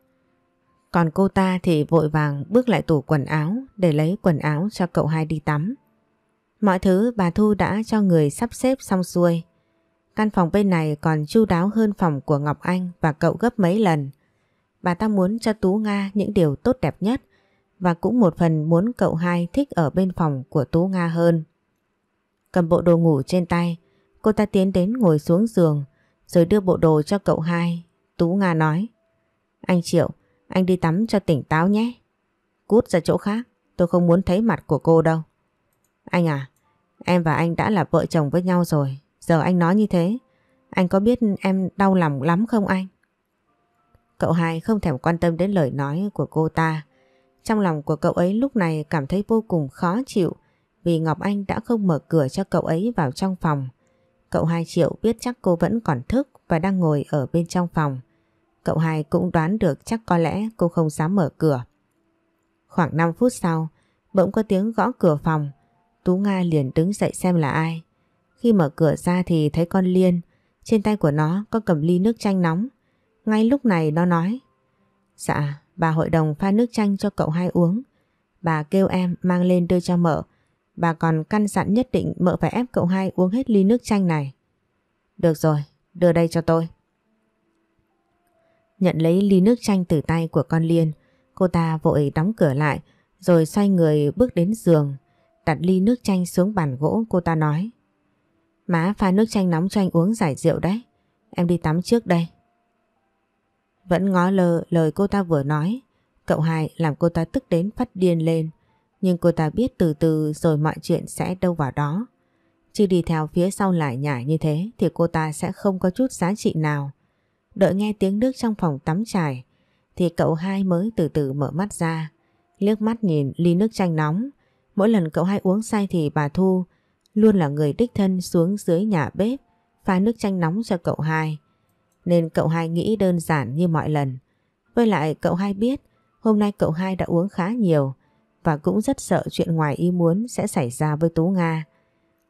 Còn cô ta thì vội vàng bước lại tủ quần áo để lấy quần áo cho cậu hai đi tắm. Mọi thứ bà Thu đã cho người sắp xếp xong xuôi. Căn phòng bên này còn chu đáo hơn phòng của Ngọc Anh và cậu gấp mấy lần. Bà ta muốn cho Tú Nga những điều tốt đẹp nhất và cũng một phần muốn cậu hai thích ở bên phòng của Tú Nga hơn. Cầm bộ đồ ngủ trên tay, cô ta tiến đến ngồi xuống giường rồi đưa bộ đồ cho cậu hai. Tú Nga nói Anh Triệu, anh đi tắm cho tỉnh táo nhé. Cút ra chỗ khác, tôi không muốn thấy mặt của cô đâu. Anh à, em và anh đã là vợ chồng với nhau rồi, giờ anh nói như thế. Anh có biết em đau lòng lắm không anh? Cậu hai không thèm quan tâm đến lời nói của cô ta. Trong lòng của cậu ấy lúc này cảm thấy vô cùng khó chịu vì Ngọc Anh đã không mở cửa cho cậu ấy vào trong phòng. Cậu hai triệu biết chắc cô vẫn còn thức và đang ngồi ở bên trong phòng. Cậu hai cũng đoán được chắc có lẽ cô không dám mở cửa. Khoảng 5 phút sau, bỗng có tiếng gõ cửa phòng. Tú Nga liền đứng dậy xem là ai. Khi mở cửa ra thì thấy con Liên, trên tay của nó có cầm ly nước chanh nóng. Ngay lúc này nó nói Dạ, Bà hội đồng pha nước chanh cho cậu hai uống. Bà kêu em mang lên đưa cho mợ. Bà còn căn dặn nhất định mợ phải ép cậu hai uống hết ly nước chanh này. Được rồi, đưa đây cho tôi. Nhận lấy ly nước chanh từ tay của con Liên, cô ta vội đóng cửa lại rồi xoay người bước đến giường, đặt ly nước chanh xuống bàn gỗ cô ta nói. Má pha nước chanh nóng cho anh uống giải rượu đấy, em đi tắm trước đây. Vẫn ngó lơ lời cô ta vừa nói, cậu hai làm cô ta tức đến phát điên lên. Nhưng cô ta biết từ từ rồi mọi chuyện sẽ đâu vào đó. Chứ đi theo phía sau lại nhảy như thế thì cô ta sẽ không có chút giá trị nào. Đợi nghe tiếng nước trong phòng tắm trải thì cậu hai mới từ từ mở mắt ra. Liếc mắt nhìn ly nước chanh nóng. Mỗi lần cậu hai uống say thì bà Thu luôn là người đích thân xuống dưới nhà bếp pha nước chanh nóng cho cậu hai nên cậu hai nghĩ đơn giản như mọi lần. Với lại cậu hai biết hôm nay cậu hai đã uống khá nhiều và cũng rất sợ chuyện ngoài ý muốn sẽ xảy ra với Tú Nga.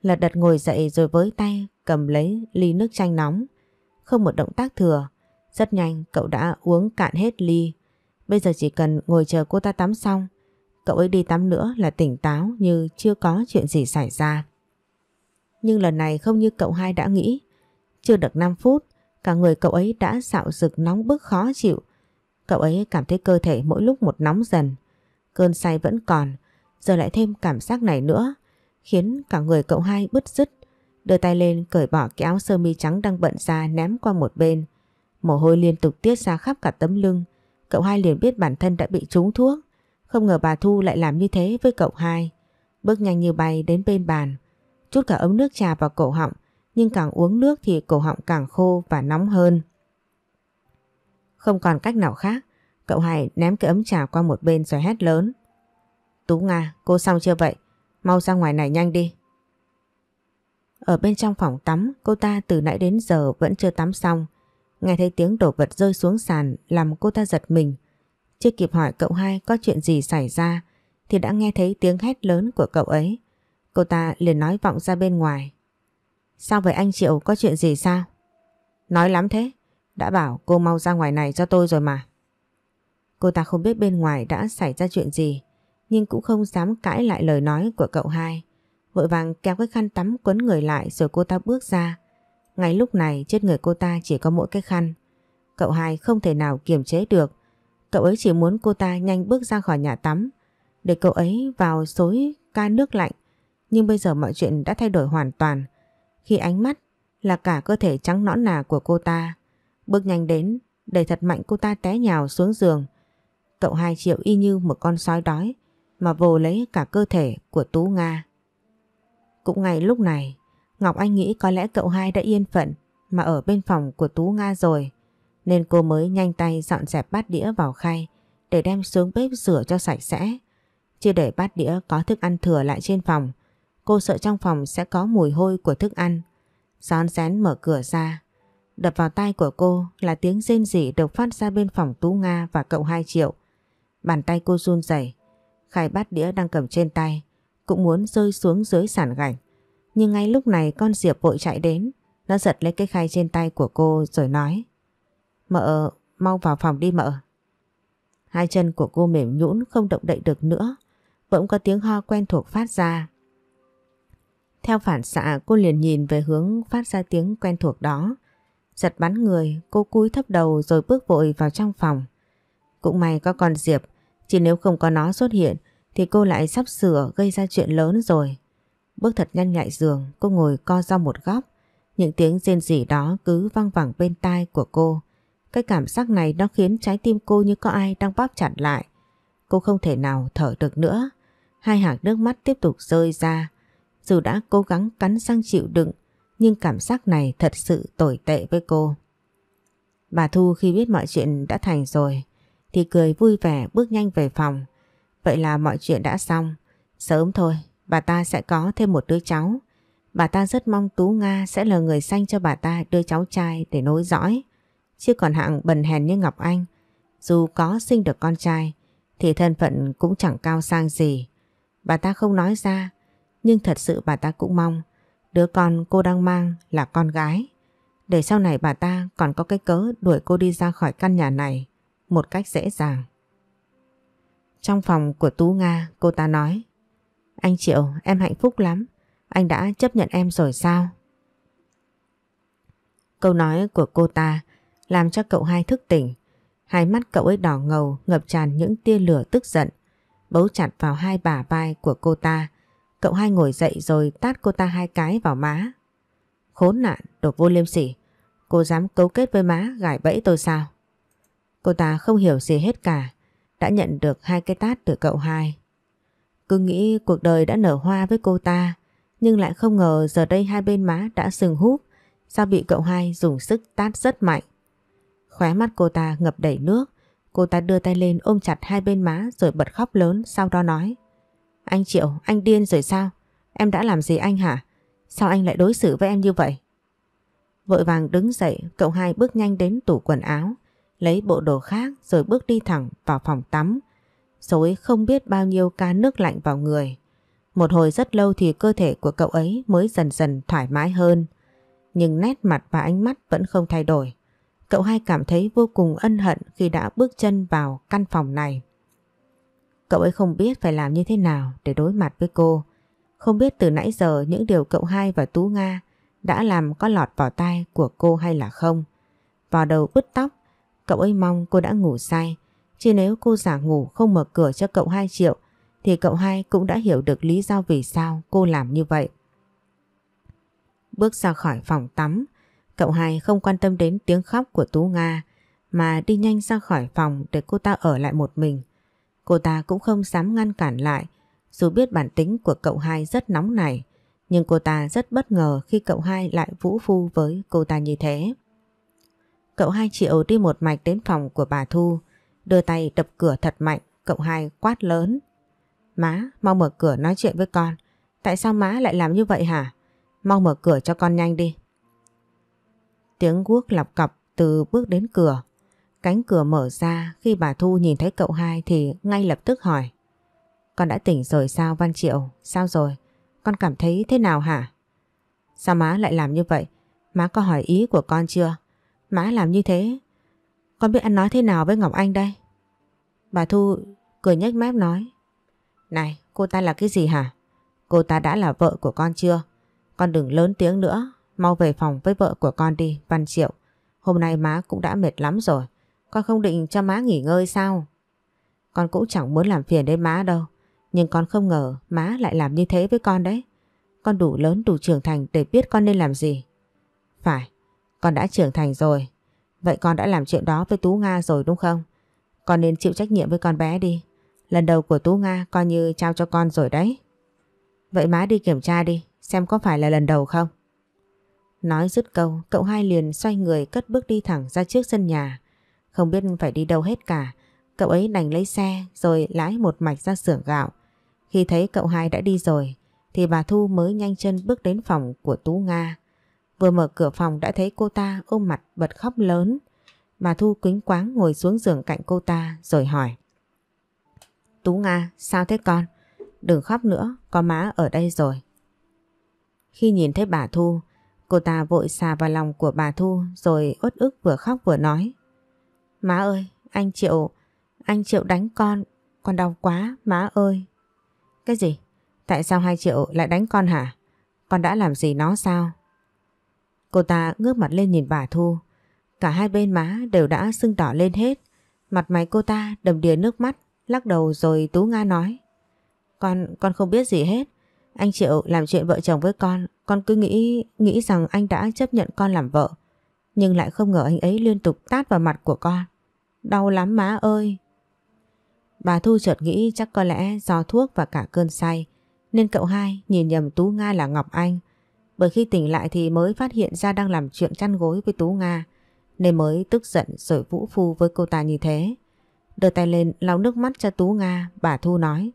Lật đật ngồi dậy rồi với tay cầm lấy ly nước chanh nóng. Không một động tác thừa, rất nhanh cậu đã uống cạn hết ly. Bây giờ chỉ cần ngồi chờ cô ta tắm xong, cậu ấy đi tắm nữa là tỉnh táo như chưa có chuyện gì xảy ra. Nhưng lần này không như cậu hai đã nghĩ. Chưa được 5 phút, Cả người cậu ấy đã dạo rực nóng bức khó chịu. Cậu ấy cảm thấy cơ thể mỗi lúc một nóng dần. Cơn say vẫn còn, giờ lại thêm cảm giác này nữa, khiến cả người cậu hai bứt rứt. Đưa tay lên cởi bỏ cái áo sơ mi trắng đang bận ra ném qua một bên. Mồ hôi liên tục tiết ra khắp cả tấm lưng. Cậu hai liền biết bản thân đã bị trúng thuốc. Không ngờ bà Thu lại làm như thế với cậu hai. Bước nhanh như bay đến bên bàn. Chút cả ấm nước trà vào cổ họng nhưng càng uống nước thì cổ họng càng khô và nóng hơn. Không còn cách nào khác, cậu Hải ném cái ấm trà qua một bên rồi hét lớn. Tú Nga, cô xong chưa vậy? Mau ra ngoài này nhanh đi. Ở bên trong phòng tắm, cô ta từ nãy đến giờ vẫn chưa tắm xong. Nghe thấy tiếng đổ vật rơi xuống sàn làm cô ta giật mình. Chưa kịp hỏi cậu hai có chuyện gì xảy ra thì đã nghe thấy tiếng hét lớn của cậu ấy. Cô ta liền nói vọng ra bên ngoài. Sao vậy anh Triệu có chuyện gì sao? Nói lắm thế, đã bảo cô mau ra ngoài này cho tôi rồi mà. Cô ta không biết bên ngoài đã xảy ra chuyện gì, nhưng cũng không dám cãi lại lời nói của cậu hai. Vội vàng kéo cái khăn tắm quấn người lại rồi cô ta bước ra. Ngay lúc này trên người cô ta chỉ có mỗi cái khăn. Cậu hai không thể nào kiềm chế được. Cậu ấy chỉ muốn cô ta nhanh bước ra khỏi nhà tắm để cậu ấy vào xối ca nước lạnh. Nhưng bây giờ mọi chuyện đã thay đổi hoàn toàn. Khi ánh mắt là cả cơ thể trắng nõn nà của cô ta, bước nhanh đến để thật mạnh cô ta té nhào xuống giường. Cậu hai triệu y như một con sói đói mà vồ lấy cả cơ thể của Tú Nga. Cũng ngay lúc này, Ngọc Anh nghĩ có lẽ cậu hai đã yên phận mà ở bên phòng của Tú Nga rồi, nên cô mới nhanh tay dọn dẹp bát đĩa vào khay để đem xuống bếp rửa cho sạch sẽ, chưa để bát đĩa có thức ăn thừa lại trên phòng Cô sợ trong phòng sẽ có mùi hôi của thức ăn. Gión rén mở cửa ra. Đập vào tay của cô là tiếng rên rỉ được phát ra bên phòng Tú Nga và cậu hai triệu. Bàn tay cô run rẩy Khai bát đĩa đang cầm trên tay. Cũng muốn rơi xuống dưới sàn gạch. Nhưng ngay lúc này con Diệp vội chạy đến. Nó giật lấy cái khay trên tay của cô rồi nói. Mợ, mau vào phòng đi mợ. Hai chân của cô mềm nhũn không động đậy được nữa. Bỗng có tiếng ho quen thuộc phát ra. Theo phản xạ cô liền nhìn về hướng phát ra tiếng quen thuộc đó. Giật bắn người, cô cúi thấp đầu rồi bước vội vào trong phòng. Cũng may có con Diệp, chỉ nếu không có nó xuất hiện thì cô lại sắp sửa gây ra chuyện lớn rồi. Bước thật nhanh nhạy giường, cô ngồi co ra một góc. Những tiếng rên rỉ đó cứ văng vẳng bên tai của cô. Cái cảm giác này nó khiến trái tim cô như có ai đang bóp chặt lại. Cô không thể nào thở được nữa. Hai hàng nước mắt tiếp tục rơi ra. Dù đã cố gắng cắn răng chịu đựng nhưng cảm giác này thật sự tồi tệ với cô. Bà Thu khi biết mọi chuyện đã thành rồi thì cười vui vẻ bước nhanh về phòng. Vậy là mọi chuyện đã xong. Sớm thôi, bà ta sẽ có thêm một đứa cháu. Bà ta rất mong Tú Nga sẽ là người sanh cho bà ta đứa cháu trai để nối dõi. Chứ còn hạng bần hèn như Ngọc Anh, dù có sinh được con trai thì thân phận cũng chẳng cao sang gì. Bà ta không nói ra nhưng thật sự bà ta cũng mong đứa con cô đang mang là con gái. Để sau này bà ta còn có cái cớ đuổi cô đi ra khỏi căn nhà này một cách dễ dàng. Trong phòng của Tú Nga, cô ta nói Anh Triệu, em hạnh phúc lắm. Anh đã chấp nhận em rồi sao? Câu nói của cô ta làm cho cậu hai thức tỉnh. Hai mắt cậu ấy đỏ ngầu ngập tràn những tia lửa tức giận bấu chặt vào hai bả vai của cô ta Cậu hai ngồi dậy rồi tát cô ta hai cái vào má. Khốn nạn, đồ vô liêm sỉ. Cô dám cấu kết với má gài bẫy tôi sao? Cô ta không hiểu gì hết cả. Đã nhận được hai cái tát từ cậu hai. Cứ nghĩ cuộc đời đã nở hoa với cô ta. Nhưng lại không ngờ giờ đây hai bên má đã sừng húp. Sao bị cậu hai dùng sức tát rất mạnh. Khóe mắt cô ta ngập đầy nước. Cô ta đưa tay lên ôm chặt hai bên má rồi bật khóc lớn sau đó nói. Anh Triệu, anh điên rồi sao? Em đã làm gì anh hả? Sao anh lại đối xử với em như vậy? Vội vàng đứng dậy, cậu hai bước nhanh đến tủ quần áo, lấy bộ đồ khác rồi bước đi thẳng vào phòng tắm. Rồi không biết bao nhiêu ca nước lạnh vào người. Một hồi rất lâu thì cơ thể của cậu ấy mới dần dần thoải mái hơn. Nhưng nét mặt và ánh mắt vẫn không thay đổi. Cậu hai cảm thấy vô cùng ân hận khi đã bước chân vào căn phòng này. Cậu ấy không biết phải làm như thế nào để đối mặt với cô. Không biết từ nãy giờ những điều cậu hai và Tú Nga đã làm có lọt vào tai của cô hay là không. Vào đầu bứt tóc, cậu ấy mong cô đã ngủ say. Chứ nếu cô giả ngủ không mở cửa cho cậu hai triệu thì cậu hai cũng đã hiểu được lý do vì sao cô làm như vậy. Bước ra khỏi phòng tắm, cậu hai không quan tâm đến tiếng khóc của Tú Nga mà đi nhanh ra khỏi phòng để cô ta ở lại một mình. Cô ta cũng không dám ngăn cản lại, dù biết bản tính của cậu hai rất nóng này, nhưng cô ta rất bất ngờ khi cậu hai lại vũ phu với cô ta như thế. Cậu hai triệu đi một mạch đến phòng của bà Thu, đưa tay đập cửa thật mạnh, cậu hai quát lớn. Má, mau mở cửa nói chuyện với con. Tại sao má lại làm như vậy hả? Mau mở cửa cho con nhanh đi. Tiếng guốc lọc cọc từ bước đến cửa, Cánh cửa mở ra khi bà Thu nhìn thấy cậu hai thì ngay lập tức hỏi. Con đã tỉnh rồi sao Văn Triệu? Sao rồi? Con cảm thấy thế nào hả? Sao má lại làm như vậy? Má có hỏi ý của con chưa? Má làm như thế. Con biết ăn nói thế nào với Ngọc Anh đây? Bà Thu cười nhếch mép nói. Này, cô ta là cái gì hả? Cô ta đã là vợ của con chưa? Con đừng lớn tiếng nữa. Mau về phòng với vợ của con đi, Văn Triệu. Hôm nay má cũng đã mệt lắm rồi. Con không định cho má nghỉ ngơi sao? Con cũng chẳng muốn làm phiền đến má đâu. Nhưng con không ngờ má lại làm như thế với con đấy. Con đủ lớn đủ trưởng thành để biết con nên làm gì. Phải, con đã trưởng thành rồi. Vậy con đã làm chuyện đó với Tú Nga rồi đúng không? Con nên chịu trách nhiệm với con bé đi. Lần đầu của Tú Nga coi như trao cho con rồi đấy. Vậy má đi kiểm tra đi, xem có phải là lần đầu không? Nói dứt câu, cậu hai liền xoay người cất bước đi thẳng ra trước sân nhà. Không biết phải đi đâu hết cả. Cậu ấy đành lấy xe rồi lái một mạch ra xưởng gạo. Khi thấy cậu hai đã đi rồi thì bà Thu mới nhanh chân bước đến phòng của Tú Nga. Vừa mở cửa phòng đã thấy cô ta ôm mặt bật khóc lớn. Bà Thu kính quáng ngồi xuống giường cạnh cô ta rồi hỏi. Tú Nga, sao thế con? Đừng khóc nữa, có má ở đây rồi. Khi nhìn thấy bà Thu, cô ta vội xà vào lòng của bà Thu rồi ướt ức vừa khóc vừa nói. Má ơi, anh Triệu, anh Triệu đánh con, con đau quá, má ơi. Cái gì? Tại sao hai Triệu lại đánh con hả? Con đã làm gì nó sao? Cô ta ngước mặt lên nhìn bà Thu. Cả hai bên má đều đã sưng đỏ lên hết. Mặt mày cô ta đầm đìa nước mắt, lắc đầu rồi Tú Nga nói. Con, con không biết gì hết. Anh Triệu làm chuyện vợ chồng với con, con cứ nghĩ, nghĩ rằng anh đã chấp nhận con làm vợ. Nhưng lại không ngờ anh ấy liên tục tát vào mặt của con đau lắm má ơi. Bà Thu chợt nghĩ chắc có lẽ do thuốc và cả cơn say nên cậu hai nhìn nhầm Tú Nga là Ngọc Anh. Bởi khi tỉnh lại thì mới phát hiện ra đang làm chuyện chăn gối với Tú Nga nên mới tức giận rồi vũ phu với cô ta như thế. Đưa tay lên lau nước mắt cho Tú Nga, bà Thu nói.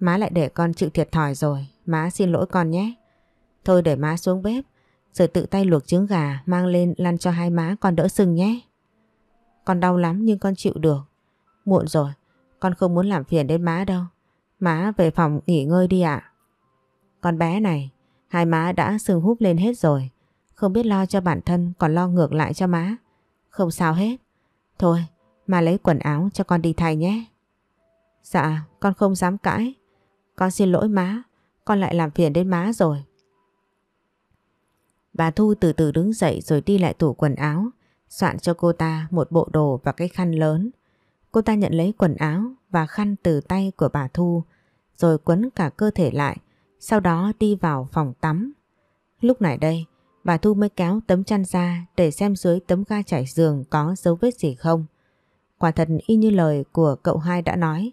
Má lại để con chịu thiệt thòi rồi, má xin lỗi con nhé. Thôi để má xuống bếp, rồi tự tay luộc trứng gà mang lên lăn cho hai má con đỡ sưng nhé. Con đau lắm nhưng con chịu được. Muộn rồi, con không muốn làm phiền đến má đâu. Má về phòng nghỉ ngơi đi ạ. Con bé này, hai má đã sưng húp lên hết rồi. Không biết lo cho bản thân còn lo ngược lại cho má. Không sao hết. Thôi, mà lấy quần áo cho con đi thay nhé. Dạ, con không dám cãi. Con xin lỗi má, con lại làm phiền đến má rồi. Bà Thu từ từ đứng dậy rồi đi lại tủ quần áo soạn cho cô ta một bộ đồ và cái khăn lớn. Cô ta nhận lấy quần áo và khăn từ tay của bà Thu rồi quấn cả cơ thể lại sau đó đi vào phòng tắm. Lúc này đây, bà Thu mới kéo tấm chăn ra để xem dưới tấm ga trải giường có dấu vết gì không. Quả thật y như lời của cậu hai đã nói,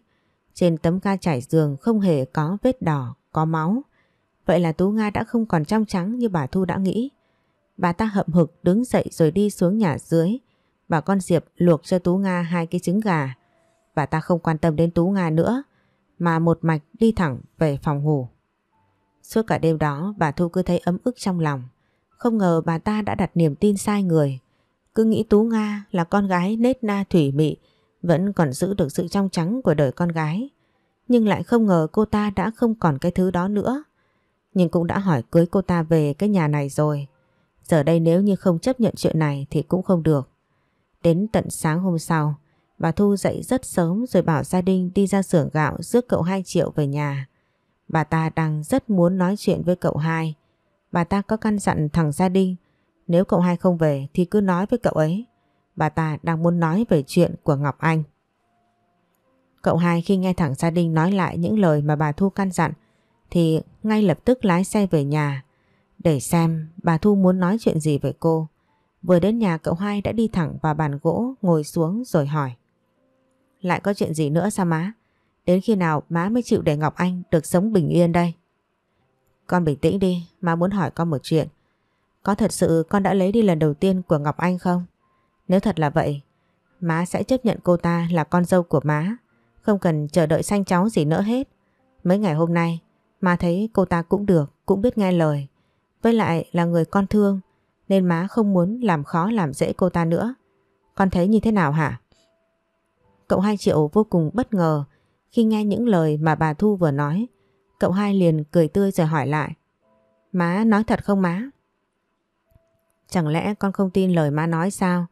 trên tấm ga trải giường không hề có vết đỏ, có máu. Vậy là Tú Nga đã không còn trong trắng như bà Thu đã nghĩ. Bà ta hậm hực đứng dậy rồi đi xuống nhà dưới. Bà con Diệp luộc cho Tú Nga hai cái trứng gà. Bà ta không quan tâm đến Tú Nga nữa mà một mạch đi thẳng về phòng ngủ. Suốt cả đêm đó bà Thu cứ thấy ấm ức trong lòng. Không ngờ bà ta đã đặt niềm tin sai người. Cứ nghĩ Tú Nga là con gái nết na thủy mị vẫn còn giữ được sự trong trắng của đời con gái. Nhưng lại không ngờ cô ta đã không còn cái thứ đó nữa. Nhưng cũng đã hỏi cưới cô ta về cái nhà này rồi. Giờ đây nếu như không chấp nhận chuyện này thì cũng không được. Đến tận sáng hôm sau, bà Thu dậy rất sớm rồi bảo gia đình đi ra xưởng gạo rước cậu hai triệu về nhà. Bà ta đang rất muốn nói chuyện với cậu hai. Bà ta có căn dặn thằng gia đình nếu cậu hai không về thì cứ nói với cậu ấy. Bà ta đang muốn nói về chuyện của Ngọc Anh. Cậu hai khi nghe thẳng gia đình nói lại những lời mà bà Thu căn dặn thì ngay lập tức lái xe về nhà để xem bà Thu muốn nói chuyện gì với cô. Vừa đến nhà cậu hai đã đi thẳng vào bàn gỗ ngồi xuống rồi hỏi. Lại có chuyện gì nữa sao má? Đến khi nào má mới chịu để Ngọc Anh được sống bình yên đây? Con bình tĩnh đi, má muốn hỏi con một chuyện. Có thật sự con đã lấy đi lần đầu tiên của Ngọc Anh không? Nếu thật là vậy, má sẽ chấp nhận cô ta là con dâu của má. Không cần chờ đợi sanh cháu gì nữa hết. Mấy ngày hôm nay, má thấy cô ta cũng được, cũng biết nghe lời. Với lại là người con thương nên má không muốn làm khó làm dễ cô ta nữa. Con thấy như thế nào hả? Cậu hai triệu vô cùng bất ngờ khi nghe những lời mà bà Thu vừa nói. Cậu hai liền cười tươi rồi hỏi lại. Má nói thật không má? Chẳng lẽ con không tin lời má nói sao?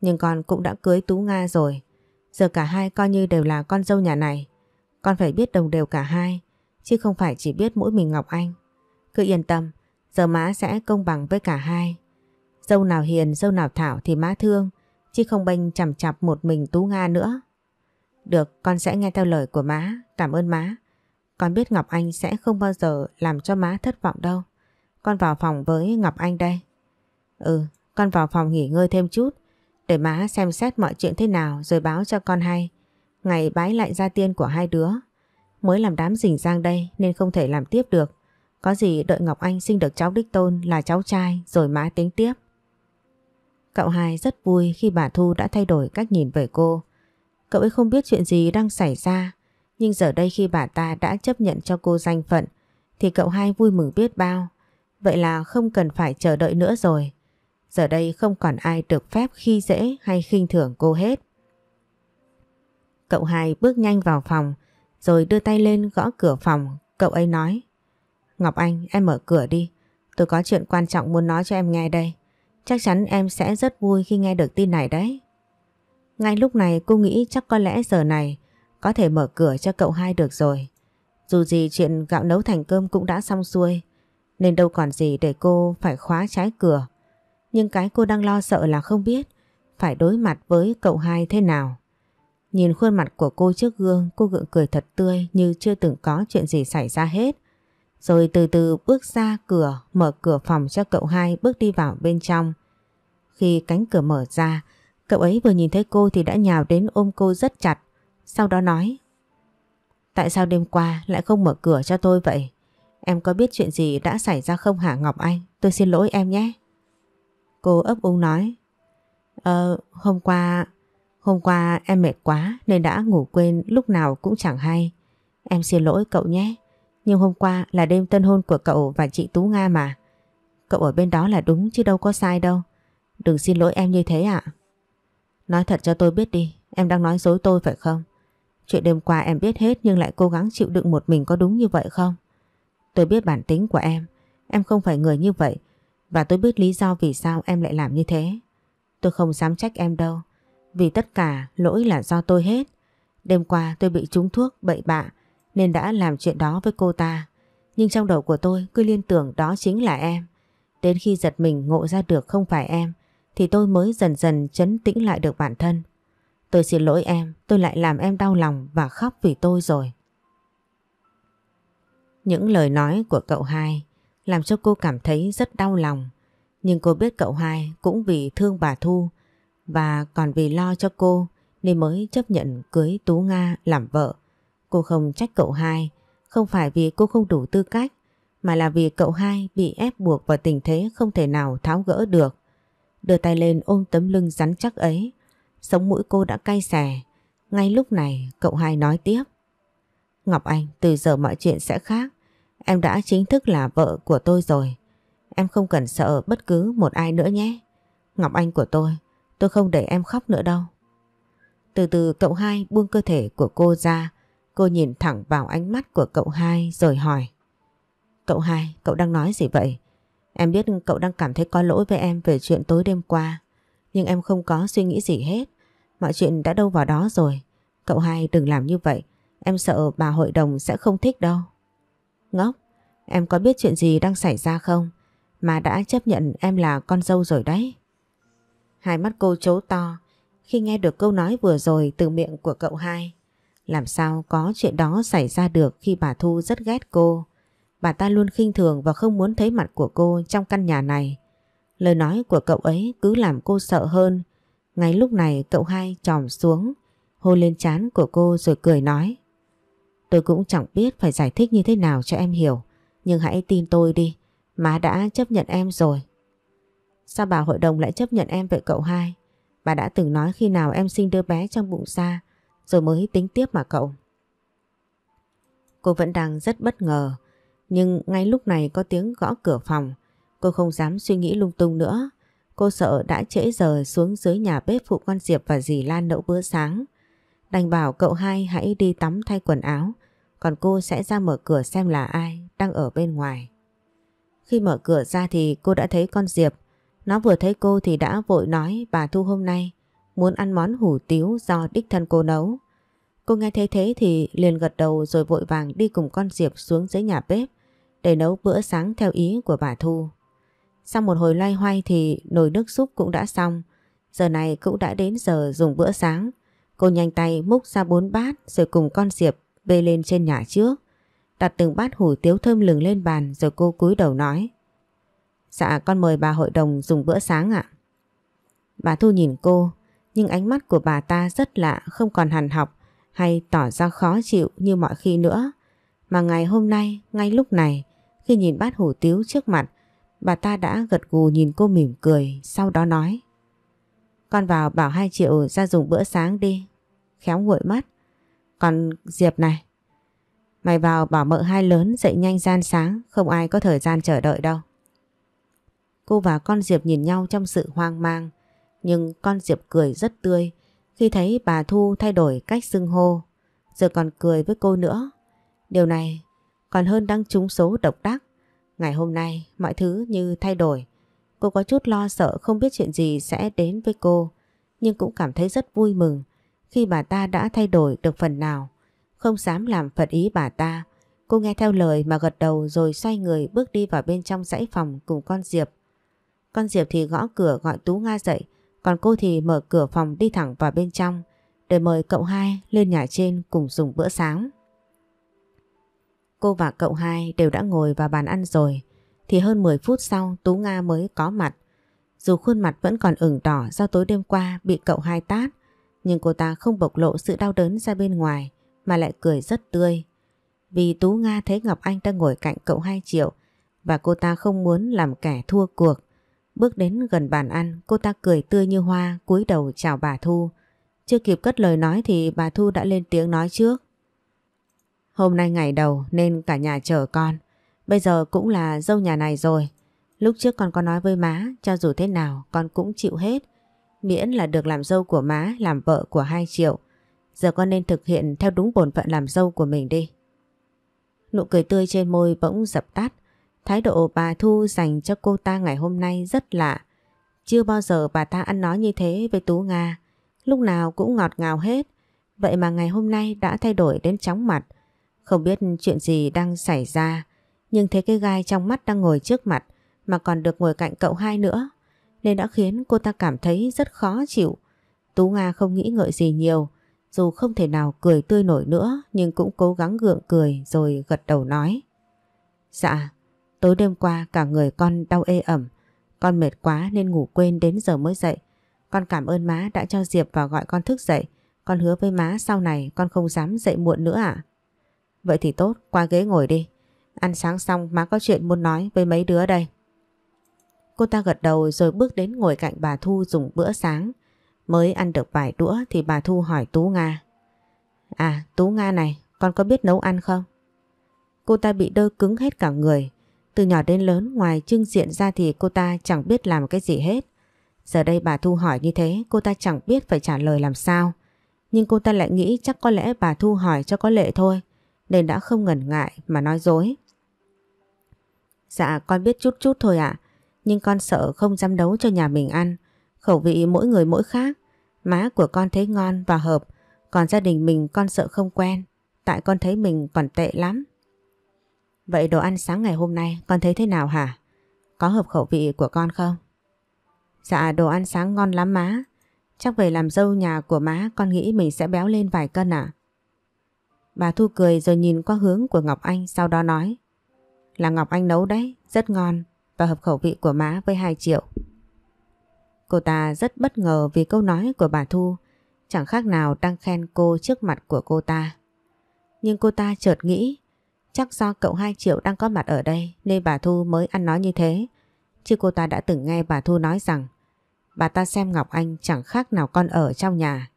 Nhưng con cũng đã cưới Tú Nga rồi. Giờ cả hai coi như đều là con dâu nhà này. Con phải biết đồng đều cả hai. Chứ không phải chỉ biết mỗi mình Ngọc Anh. Cứ yên tâm, Giờ má sẽ công bằng với cả hai. Dâu nào hiền, dâu nào thảo thì má thương, chứ không bênh chằm chặp một mình Tú Nga nữa. Được, con sẽ nghe theo lời của má, cảm ơn má. Con biết Ngọc Anh sẽ không bao giờ làm cho má thất vọng đâu. Con vào phòng với Ngọc Anh đây. Ừ, con vào phòng nghỉ ngơi thêm chút, để má xem xét mọi chuyện thế nào rồi báo cho con hay. Ngày bái lại gia tiên của hai đứa. Mới làm đám rình giang đây nên không thể làm tiếp được. Có gì đợi Ngọc Anh sinh được cháu đích tôn là cháu trai rồi má tính tiếp. Cậu hai rất vui khi bà Thu đã thay đổi cách nhìn về cô. Cậu ấy không biết chuyện gì đang xảy ra, nhưng giờ đây khi bà ta đã chấp nhận cho cô danh phận, thì cậu hai vui mừng biết bao. Vậy là không cần phải chờ đợi nữa rồi. Giờ đây không còn ai được phép khi dễ hay khinh thưởng cô hết. Cậu hai bước nhanh vào phòng, rồi đưa tay lên gõ cửa phòng, cậu ấy nói. Ngọc Anh, em mở cửa đi. Tôi có chuyện quan trọng muốn nói cho em nghe đây. Chắc chắn em sẽ rất vui khi nghe được tin này đấy. Ngay lúc này cô nghĩ chắc có lẽ giờ này có thể mở cửa cho cậu hai được rồi. Dù gì chuyện gạo nấu thành cơm cũng đã xong xuôi, nên đâu còn gì để cô phải khóa trái cửa. Nhưng cái cô đang lo sợ là không biết phải đối mặt với cậu hai thế nào. Nhìn khuôn mặt của cô trước gương, cô gượng cười thật tươi như chưa từng có chuyện gì xảy ra hết rồi từ từ bước ra cửa, mở cửa phòng cho cậu hai bước đi vào bên trong. Khi cánh cửa mở ra, cậu ấy vừa nhìn thấy cô thì đã nhào đến ôm cô rất chặt, sau đó nói Tại sao đêm qua lại không mở cửa cho tôi vậy? Em có biết chuyện gì đã xảy ra không hả Ngọc Anh? Tôi xin lỗi em nhé. Cô ấp úng nói Ờ, hôm qua... Hôm qua em mệt quá nên đã ngủ quên lúc nào cũng chẳng hay. Em xin lỗi cậu nhé. Nhưng hôm qua là đêm tân hôn của cậu và chị Tú Nga mà. Cậu ở bên đó là đúng chứ đâu có sai đâu. Đừng xin lỗi em như thế ạ. À. Nói thật cho tôi biết đi, em đang nói dối tôi phải không? Chuyện đêm qua em biết hết nhưng lại cố gắng chịu đựng một mình có đúng như vậy không? Tôi biết bản tính của em, em không phải người như vậy và tôi biết lý do vì sao em lại làm như thế. Tôi không dám trách em đâu, vì tất cả lỗi là do tôi hết. Đêm qua tôi bị trúng thuốc bậy bạ nên đã làm chuyện đó với cô ta. Nhưng trong đầu của tôi cứ liên tưởng đó chính là em. Đến khi giật mình ngộ ra được không phải em thì tôi mới dần dần chấn tĩnh lại được bản thân. Tôi xin lỗi em, tôi lại làm em đau lòng và khóc vì tôi rồi. Những lời nói của cậu hai làm cho cô cảm thấy rất đau lòng. Nhưng cô biết cậu hai cũng vì thương bà Thu và còn vì lo cho cô nên mới chấp nhận cưới Tú Nga làm vợ Cô không trách cậu hai, không phải vì cô không đủ tư cách, mà là vì cậu hai bị ép buộc vào tình thế không thể nào tháo gỡ được. Đưa tay lên ôm tấm lưng rắn chắc ấy, sống mũi cô đã cay xè. Ngay lúc này cậu hai nói tiếp. Ngọc Anh, từ giờ mọi chuyện sẽ khác. Em đã chính thức là vợ của tôi rồi. Em không cần sợ bất cứ một ai nữa nhé. Ngọc Anh của tôi, tôi không để em khóc nữa đâu. Từ từ cậu hai buông cơ thể của cô ra, Cô nhìn thẳng vào ánh mắt của cậu hai rồi hỏi. Cậu hai, cậu đang nói gì vậy? Em biết cậu đang cảm thấy có lỗi với em về chuyện tối đêm qua. Nhưng em không có suy nghĩ gì hết. Mọi chuyện đã đâu vào đó rồi. Cậu hai đừng làm như vậy. Em sợ bà hội đồng sẽ không thích đâu. Ngốc, em có biết chuyện gì đang xảy ra không? Mà đã chấp nhận em là con dâu rồi đấy. Hai mắt cô chố to khi nghe được câu nói vừa rồi từ miệng của cậu hai. Làm sao có chuyện đó xảy ra được khi bà Thu rất ghét cô. Bà ta luôn khinh thường và không muốn thấy mặt của cô trong căn nhà này. Lời nói của cậu ấy cứ làm cô sợ hơn. Ngay lúc này cậu hai tròm xuống, hôn lên trán của cô rồi cười nói. Tôi cũng chẳng biết phải giải thích như thế nào cho em hiểu, nhưng hãy tin tôi đi, má đã chấp nhận em rồi. Sao bà hội đồng lại chấp nhận em vậy cậu hai? Bà đã từng nói khi nào em sinh đứa bé trong bụng ra rồi mới tính tiếp mà cậu. Cô vẫn đang rất bất ngờ, nhưng ngay lúc này có tiếng gõ cửa phòng, cô không dám suy nghĩ lung tung nữa. Cô sợ đã trễ giờ xuống dưới nhà bếp phụ con Diệp và dì Lan nấu bữa sáng. Đành bảo cậu hai hãy đi tắm thay quần áo, còn cô sẽ ra mở cửa xem là ai đang ở bên ngoài. Khi mở cửa ra thì cô đã thấy con Diệp. Nó vừa thấy cô thì đã vội nói bà Thu hôm nay muốn ăn món hủ tiếu do đích thân cô nấu. Cô nghe thấy thế thì liền gật đầu rồi vội vàng đi cùng con Diệp xuống dưới nhà bếp để nấu bữa sáng theo ý của bà Thu. Sau một hồi loay hoay thì nồi nước súp cũng đã xong. Giờ này cũng đã đến giờ dùng bữa sáng. Cô nhanh tay múc ra bốn bát rồi cùng con Diệp bê lên trên nhà trước. Đặt từng bát hủ tiếu thơm lừng lên bàn rồi cô cúi đầu nói. Dạ con mời bà hội đồng dùng bữa sáng ạ. Bà Thu nhìn cô, nhưng ánh mắt của bà ta rất lạ, không còn hằn học hay tỏ ra khó chịu như mọi khi nữa. Mà ngày hôm nay, ngay lúc này, khi nhìn bát hủ tiếu trước mặt, bà ta đã gật gù nhìn cô mỉm cười, sau đó nói. Con vào bảo hai triệu ra dùng bữa sáng đi, khéo nguội mắt. Còn Diệp này, mày vào bảo mợ hai lớn dậy nhanh gian sáng, không ai có thời gian chờ đợi đâu. Cô và con Diệp nhìn nhau trong sự hoang mang, nhưng con Diệp cười rất tươi khi thấy bà Thu thay đổi cách xưng hô, giờ còn cười với cô nữa. Điều này còn hơn đang trúng số độc đắc. Ngày hôm nay mọi thứ như thay đổi, cô có chút lo sợ không biết chuyện gì sẽ đến với cô, nhưng cũng cảm thấy rất vui mừng khi bà ta đã thay đổi được phần nào, không dám làm phật ý bà ta. Cô nghe theo lời mà gật đầu rồi xoay người bước đi vào bên trong dãy phòng cùng con Diệp. Con Diệp thì gõ cửa gọi Tú Nga dậy còn cô thì mở cửa phòng đi thẳng vào bên trong để mời cậu hai lên nhà trên cùng dùng bữa sáng. Cô và cậu hai đều đã ngồi vào bàn ăn rồi thì hơn 10 phút sau Tú Nga mới có mặt. Dù khuôn mặt vẫn còn ửng đỏ do tối đêm qua bị cậu hai tát nhưng cô ta không bộc lộ sự đau đớn ra bên ngoài mà lại cười rất tươi. Vì Tú Nga thấy Ngọc Anh đang ngồi cạnh cậu hai triệu và cô ta không muốn làm kẻ thua cuộc Bước đến gần bàn ăn, cô ta cười tươi như hoa, cúi đầu chào bà Thu. Chưa kịp cất lời nói thì bà Thu đã lên tiếng nói trước. Hôm nay ngày đầu nên cả nhà chờ con. Bây giờ cũng là dâu nhà này rồi. Lúc trước con có nói với má, cho dù thế nào con cũng chịu hết. Miễn là được làm dâu của má, làm vợ của hai triệu. Giờ con nên thực hiện theo đúng bổn phận làm dâu của mình đi. Nụ cười tươi trên môi bỗng dập tắt. Thái độ bà Thu dành cho cô ta ngày hôm nay rất lạ. Chưa bao giờ bà ta ăn nói như thế với Tú Nga. Lúc nào cũng ngọt ngào hết. Vậy mà ngày hôm nay đã thay đổi đến chóng mặt. Không biết chuyện gì đang xảy ra. Nhưng thấy cái gai trong mắt đang ngồi trước mặt mà còn được ngồi cạnh cậu hai nữa. Nên đã khiến cô ta cảm thấy rất khó chịu. Tú Nga không nghĩ ngợi gì nhiều. Dù không thể nào cười tươi nổi nữa nhưng cũng cố gắng gượng cười rồi gật đầu nói. Dạ, Tối đêm qua cả người con đau ê ẩm, con mệt quá nên ngủ quên đến giờ mới dậy. Con cảm ơn má đã cho Diệp vào gọi con thức dậy. Con hứa với má sau này con không dám dậy muộn nữa ạ. À? Vậy thì tốt, qua ghế ngồi đi. Ăn sáng xong má có chuyện muốn nói với mấy đứa đây. Cô ta gật đầu rồi bước đến ngồi cạnh bà Thu dùng bữa sáng. Mới ăn được vài đũa thì bà Thu hỏi Tú Nga. À Tú Nga này, con có biết nấu ăn không? Cô ta bị đơ cứng hết cả người từ nhỏ đến lớn ngoài trưng diện ra thì cô ta chẳng biết làm cái gì hết. Giờ đây bà Thu hỏi như thế cô ta chẳng biết phải trả lời làm sao. Nhưng cô ta lại nghĩ chắc có lẽ bà Thu hỏi cho có lệ thôi. Nên đã không ngần ngại mà nói dối. Dạ con biết chút chút thôi ạ. nhưng con sợ không dám đấu cho nhà mình ăn. Khẩu vị mỗi người mỗi khác. Má của con thấy ngon và hợp. Còn gia đình mình con sợ không quen. Tại con thấy mình còn tệ lắm. Vậy đồ ăn sáng ngày hôm nay con thấy thế nào hả? Có hợp khẩu vị của con không? Dạ đồ ăn sáng ngon lắm má. Chắc về làm dâu nhà của má con nghĩ mình sẽ béo lên vài cân à? Bà Thu cười rồi nhìn qua hướng của Ngọc Anh sau đó nói Là Ngọc Anh nấu đấy, rất ngon và hợp khẩu vị của má với 2 triệu. Cô ta rất bất ngờ vì câu nói của bà Thu chẳng khác nào đang khen cô trước mặt của cô ta. Nhưng cô ta chợt nghĩ Chắc do cậu hai Triệu đang có mặt ở đây nên bà Thu mới ăn nói như thế. Chứ cô ta đã từng nghe bà Thu nói rằng bà ta xem Ngọc Anh chẳng khác nào con ở trong nhà.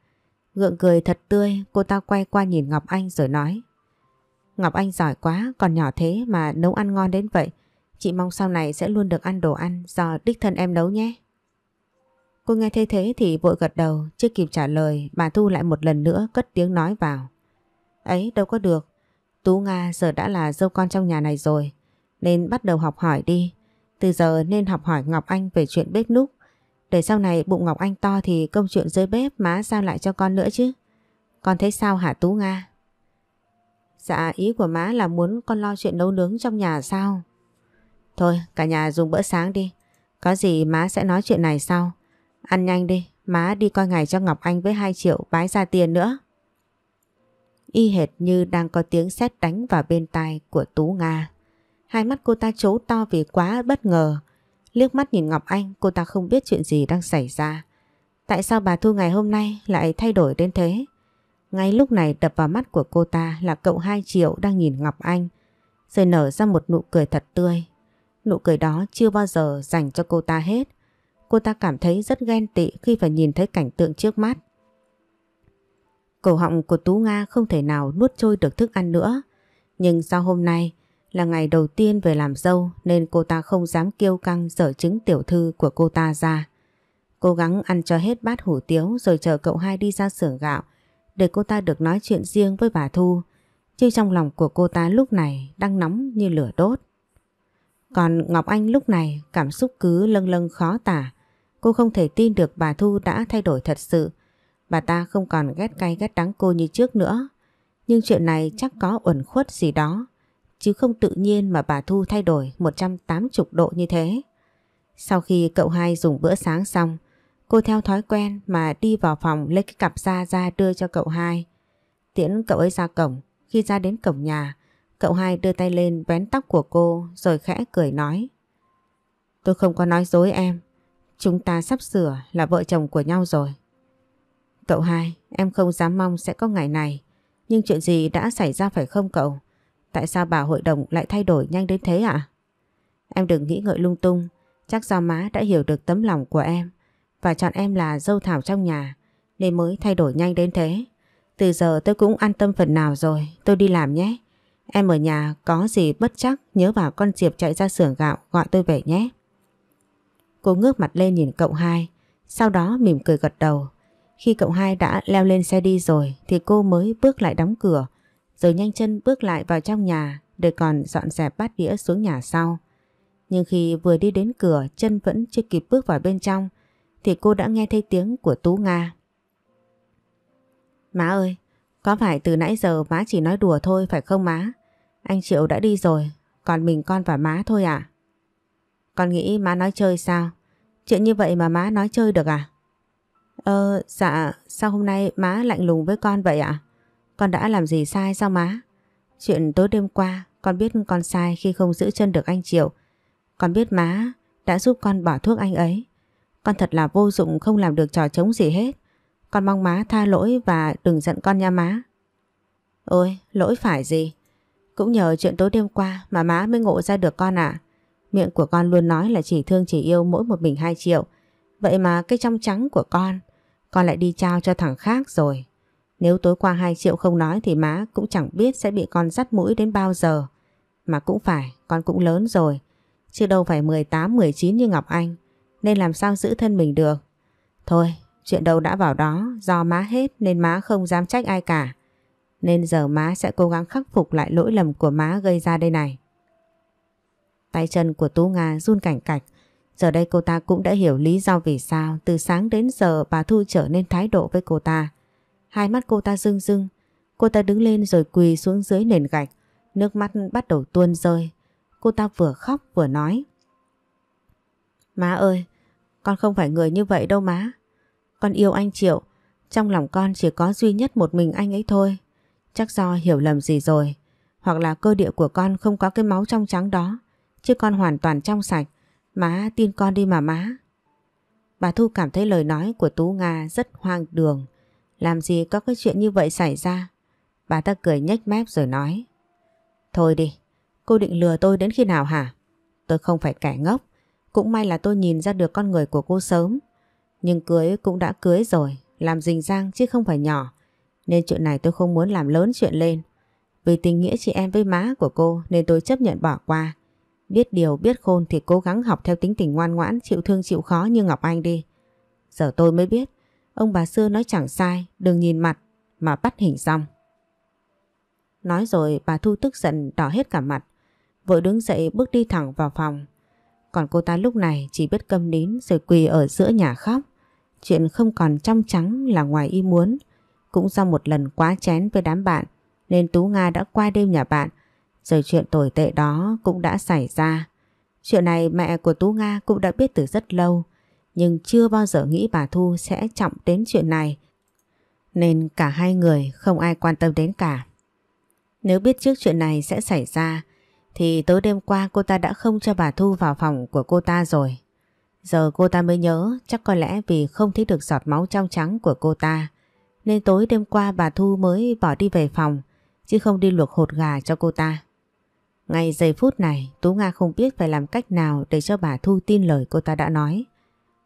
Gượng cười thật tươi, cô ta quay qua nhìn Ngọc Anh rồi nói. Ngọc Anh giỏi quá, còn nhỏ thế mà nấu ăn ngon đến vậy. Chị mong sau này sẽ luôn được ăn đồ ăn do đích thân em nấu nhé. Cô nghe thế thế thì vội gật đầu, chưa kịp trả lời, bà Thu lại một lần nữa cất tiếng nói vào. Ấy đâu có được, Tú Nga giờ đã là dâu con trong nhà này rồi, nên bắt đầu học hỏi đi. Từ giờ nên học hỏi Ngọc Anh về chuyện bếp núc. Để sau này bụng Ngọc Anh to thì công chuyện dưới bếp má giao lại cho con nữa chứ. Con thấy sao hả Tú Nga? Dạ ý của má là muốn con lo chuyện nấu nướng trong nhà sao? Thôi cả nhà dùng bữa sáng đi. Có gì má sẽ nói chuyện này sau. Ăn nhanh đi, má đi coi ngày cho Ngọc Anh với 2 triệu bái ra tiền nữa y hệt như đang có tiếng sét đánh vào bên tai của Tú Nga. Hai mắt cô ta trố to vì quá bất ngờ. Liếc mắt nhìn Ngọc Anh cô ta không biết chuyện gì đang xảy ra. Tại sao bà Thu ngày hôm nay lại thay đổi đến thế? Ngay lúc này đập vào mắt của cô ta là cậu hai triệu đang nhìn Ngọc Anh rồi nở ra một nụ cười thật tươi. Nụ cười đó chưa bao giờ dành cho cô ta hết. Cô ta cảm thấy rất ghen tị khi phải nhìn thấy cảnh tượng trước mắt. Cổ họng của Tú Nga không thể nào nuốt trôi được thức ăn nữa. Nhưng sau hôm nay là ngày đầu tiên về làm dâu nên cô ta không dám kiêu căng sở chứng tiểu thư của cô ta ra. Cố gắng ăn cho hết bát hủ tiếu rồi chờ cậu hai đi ra xưởng gạo để cô ta được nói chuyện riêng với bà Thu. Chứ trong lòng của cô ta lúc này đang nóng như lửa đốt. Còn Ngọc Anh lúc này cảm xúc cứ lâng lâng khó tả. Cô không thể tin được bà Thu đã thay đổi thật sự Bà ta không còn ghét cay ghét đắng cô như trước nữa. Nhưng chuyện này chắc có uẩn khuất gì đó. Chứ không tự nhiên mà bà Thu thay đổi 180 độ như thế. Sau khi cậu hai dùng bữa sáng xong, cô theo thói quen mà đi vào phòng lấy cái cặp da ra đưa cho cậu hai. Tiễn cậu ấy ra cổng, khi ra đến cổng nhà, cậu hai đưa tay lên vén tóc của cô rồi khẽ cười nói. Tôi không có nói dối em, chúng ta sắp sửa là vợ chồng của nhau rồi. Cậu hai, em không dám mong sẽ có ngày này. Nhưng chuyện gì đã xảy ra phải không cậu? Tại sao bà hội đồng lại thay đổi nhanh đến thế ạ? À? Em đừng nghĩ ngợi lung tung. Chắc do má đã hiểu được tấm lòng của em và chọn em là dâu thảo trong nhà nên mới thay đổi nhanh đến thế. Từ giờ tôi cũng an tâm phần nào rồi, tôi đi làm nhé. Em ở nhà có gì bất chắc nhớ bảo con Diệp chạy ra xưởng gạo gọi tôi về nhé. Cô ngước mặt lên nhìn cậu hai, sau đó mỉm cười gật đầu. Khi cậu hai đã leo lên xe đi rồi thì cô mới bước lại đóng cửa rồi nhanh chân bước lại vào trong nhà để còn dọn dẹp bát đĩa xuống nhà sau. Nhưng khi vừa đi đến cửa chân vẫn chưa kịp bước vào bên trong thì cô đã nghe thấy tiếng của Tú Nga. Má ơi, có phải từ nãy giờ má chỉ nói đùa thôi phải không má? Anh Triệu đã đi rồi, còn mình con và má thôi à? Con nghĩ má nói chơi sao? Chuyện như vậy mà má nói chơi được à? Ờ, dạ, sao hôm nay má lạnh lùng với con vậy ạ? Con đã làm gì sai sao má? Chuyện tối đêm qua, con biết con sai khi không giữ chân được anh Triệu. Con biết má đã giúp con bỏ thuốc anh ấy. Con thật là vô dụng không làm được trò chống gì hết. Con mong má tha lỗi và đừng giận con nha má. Ôi, lỗi phải gì? Cũng nhờ chuyện tối đêm qua mà má mới ngộ ra được con ạ. À. Miệng của con luôn nói là chỉ thương chỉ yêu mỗi một mình hai triệu. Vậy mà cái trong trắng của con con lại đi trao cho thằng khác rồi. Nếu tối qua 2 triệu không nói thì má cũng chẳng biết sẽ bị con dắt mũi đến bao giờ. Mà cũng phải, con cũng lớn rồi. Chứ đâu phải 18, 19 như Ngọc Anh. Nên làm sao giữ thân mình được. Thôi, chuyện đâu đã vào đó, do má hết nên má không dám trách ai cả. Nên giờ má sẽ cố gắng khắc phục lại lỗi lầm của má gây ra đây này. Tay chân của Tú Nga run cảnh cạch Giờ đây cô ta cũng đã hiểu lý do vì sao từ sáng đến giờ bà Thu trở nên thái độ với cô ta. Hai mắt cô ta rưng rưng, cô ta đứng lên rồi quỳ xuống dưới nền gạch, nước mắt bắt đầu tuôn rơi. Cô ta vừa khóc vừa nói. Má ơi, con không phải người như vậy đâu má. Con yêu anh Triệu, trong lòng con chỉ có duy nhất một mình anh ấy thôi. Chắc do hiểu lầm gì rồi, hoặc là cơ địa của con không có cái máu trong trắng đó, chứ con hoàn toàn trong sạch. Má tin con đi mà má. Bà Thu cảm thấy lời nói của Tú Nga rất hoang đường. Làm gì có cái chuyện như vậy xảy ra. Bà ta cười nhếch mép rồi nói. Thôi đi, cô định lừa tôi đến khi nào hả? Tôi không phải kẻ ngốc. Cũng may là tôi nhìn ra được con người của cô sớm. Nhưng cưới cũng đã cưới rồi, làm rình rang chứ không phải nhỏ. Nên chuyện này tôi không muốn làm lớn chuyện lên. Vì tình nghĩa chị em với má của cô nên tôi chấp nhận bỏ qua. Biết điều biết khôn thì cố gắng học theo tính tình ngoan ngoãn chịu thương chịu khó như Ngọc Anh đi. Giờ tôi mới biết ông bà xưa nói chẳng sai đừng nhìn mặt mà bắt hình xong. Nói rồi bà Thu tức giận đỏ hết cả mặt vội đứng dậy bước đi thẳng vào phòng. Còn cô ta lúc này chỉ biết câm nín rồi quỳ ở giữa nhà khóc. Chuyện không còn trong trắng là ngoài ý muốn. Cũng do một lần quá chén với đám bạn nên Tú Nga đã qua đêm nhà bạn rồi chuyện tồi tệ đó cũng đã xảy ra. Chuyện này mẹ của Tú Nga cũng đã biết từ rất lâu, nhưng chưa bao giờ nghĩ bà Thu sẽ trọng đến chuyện này. Nên cả hai người không ai quan tâm đến cả. Nếu biết trước chuyện này sẽ xảy ra, thì tối đêm qua cô ta đã không cho bà Thu vào phòng của cô ta rồi. Giờ cô ta mới nhớ chắc có lẽ vì không thấy được giọt máu trong trắng của cô ta. Nên tối đêm qua bà Thu mới bỏ đi về phòng, chứ không đi luộc hột gà cho cô ta. Ngay giây phút này Tú Nga không biết phải làm cách nào để cho bà Thu tin lời cô ta đã nói.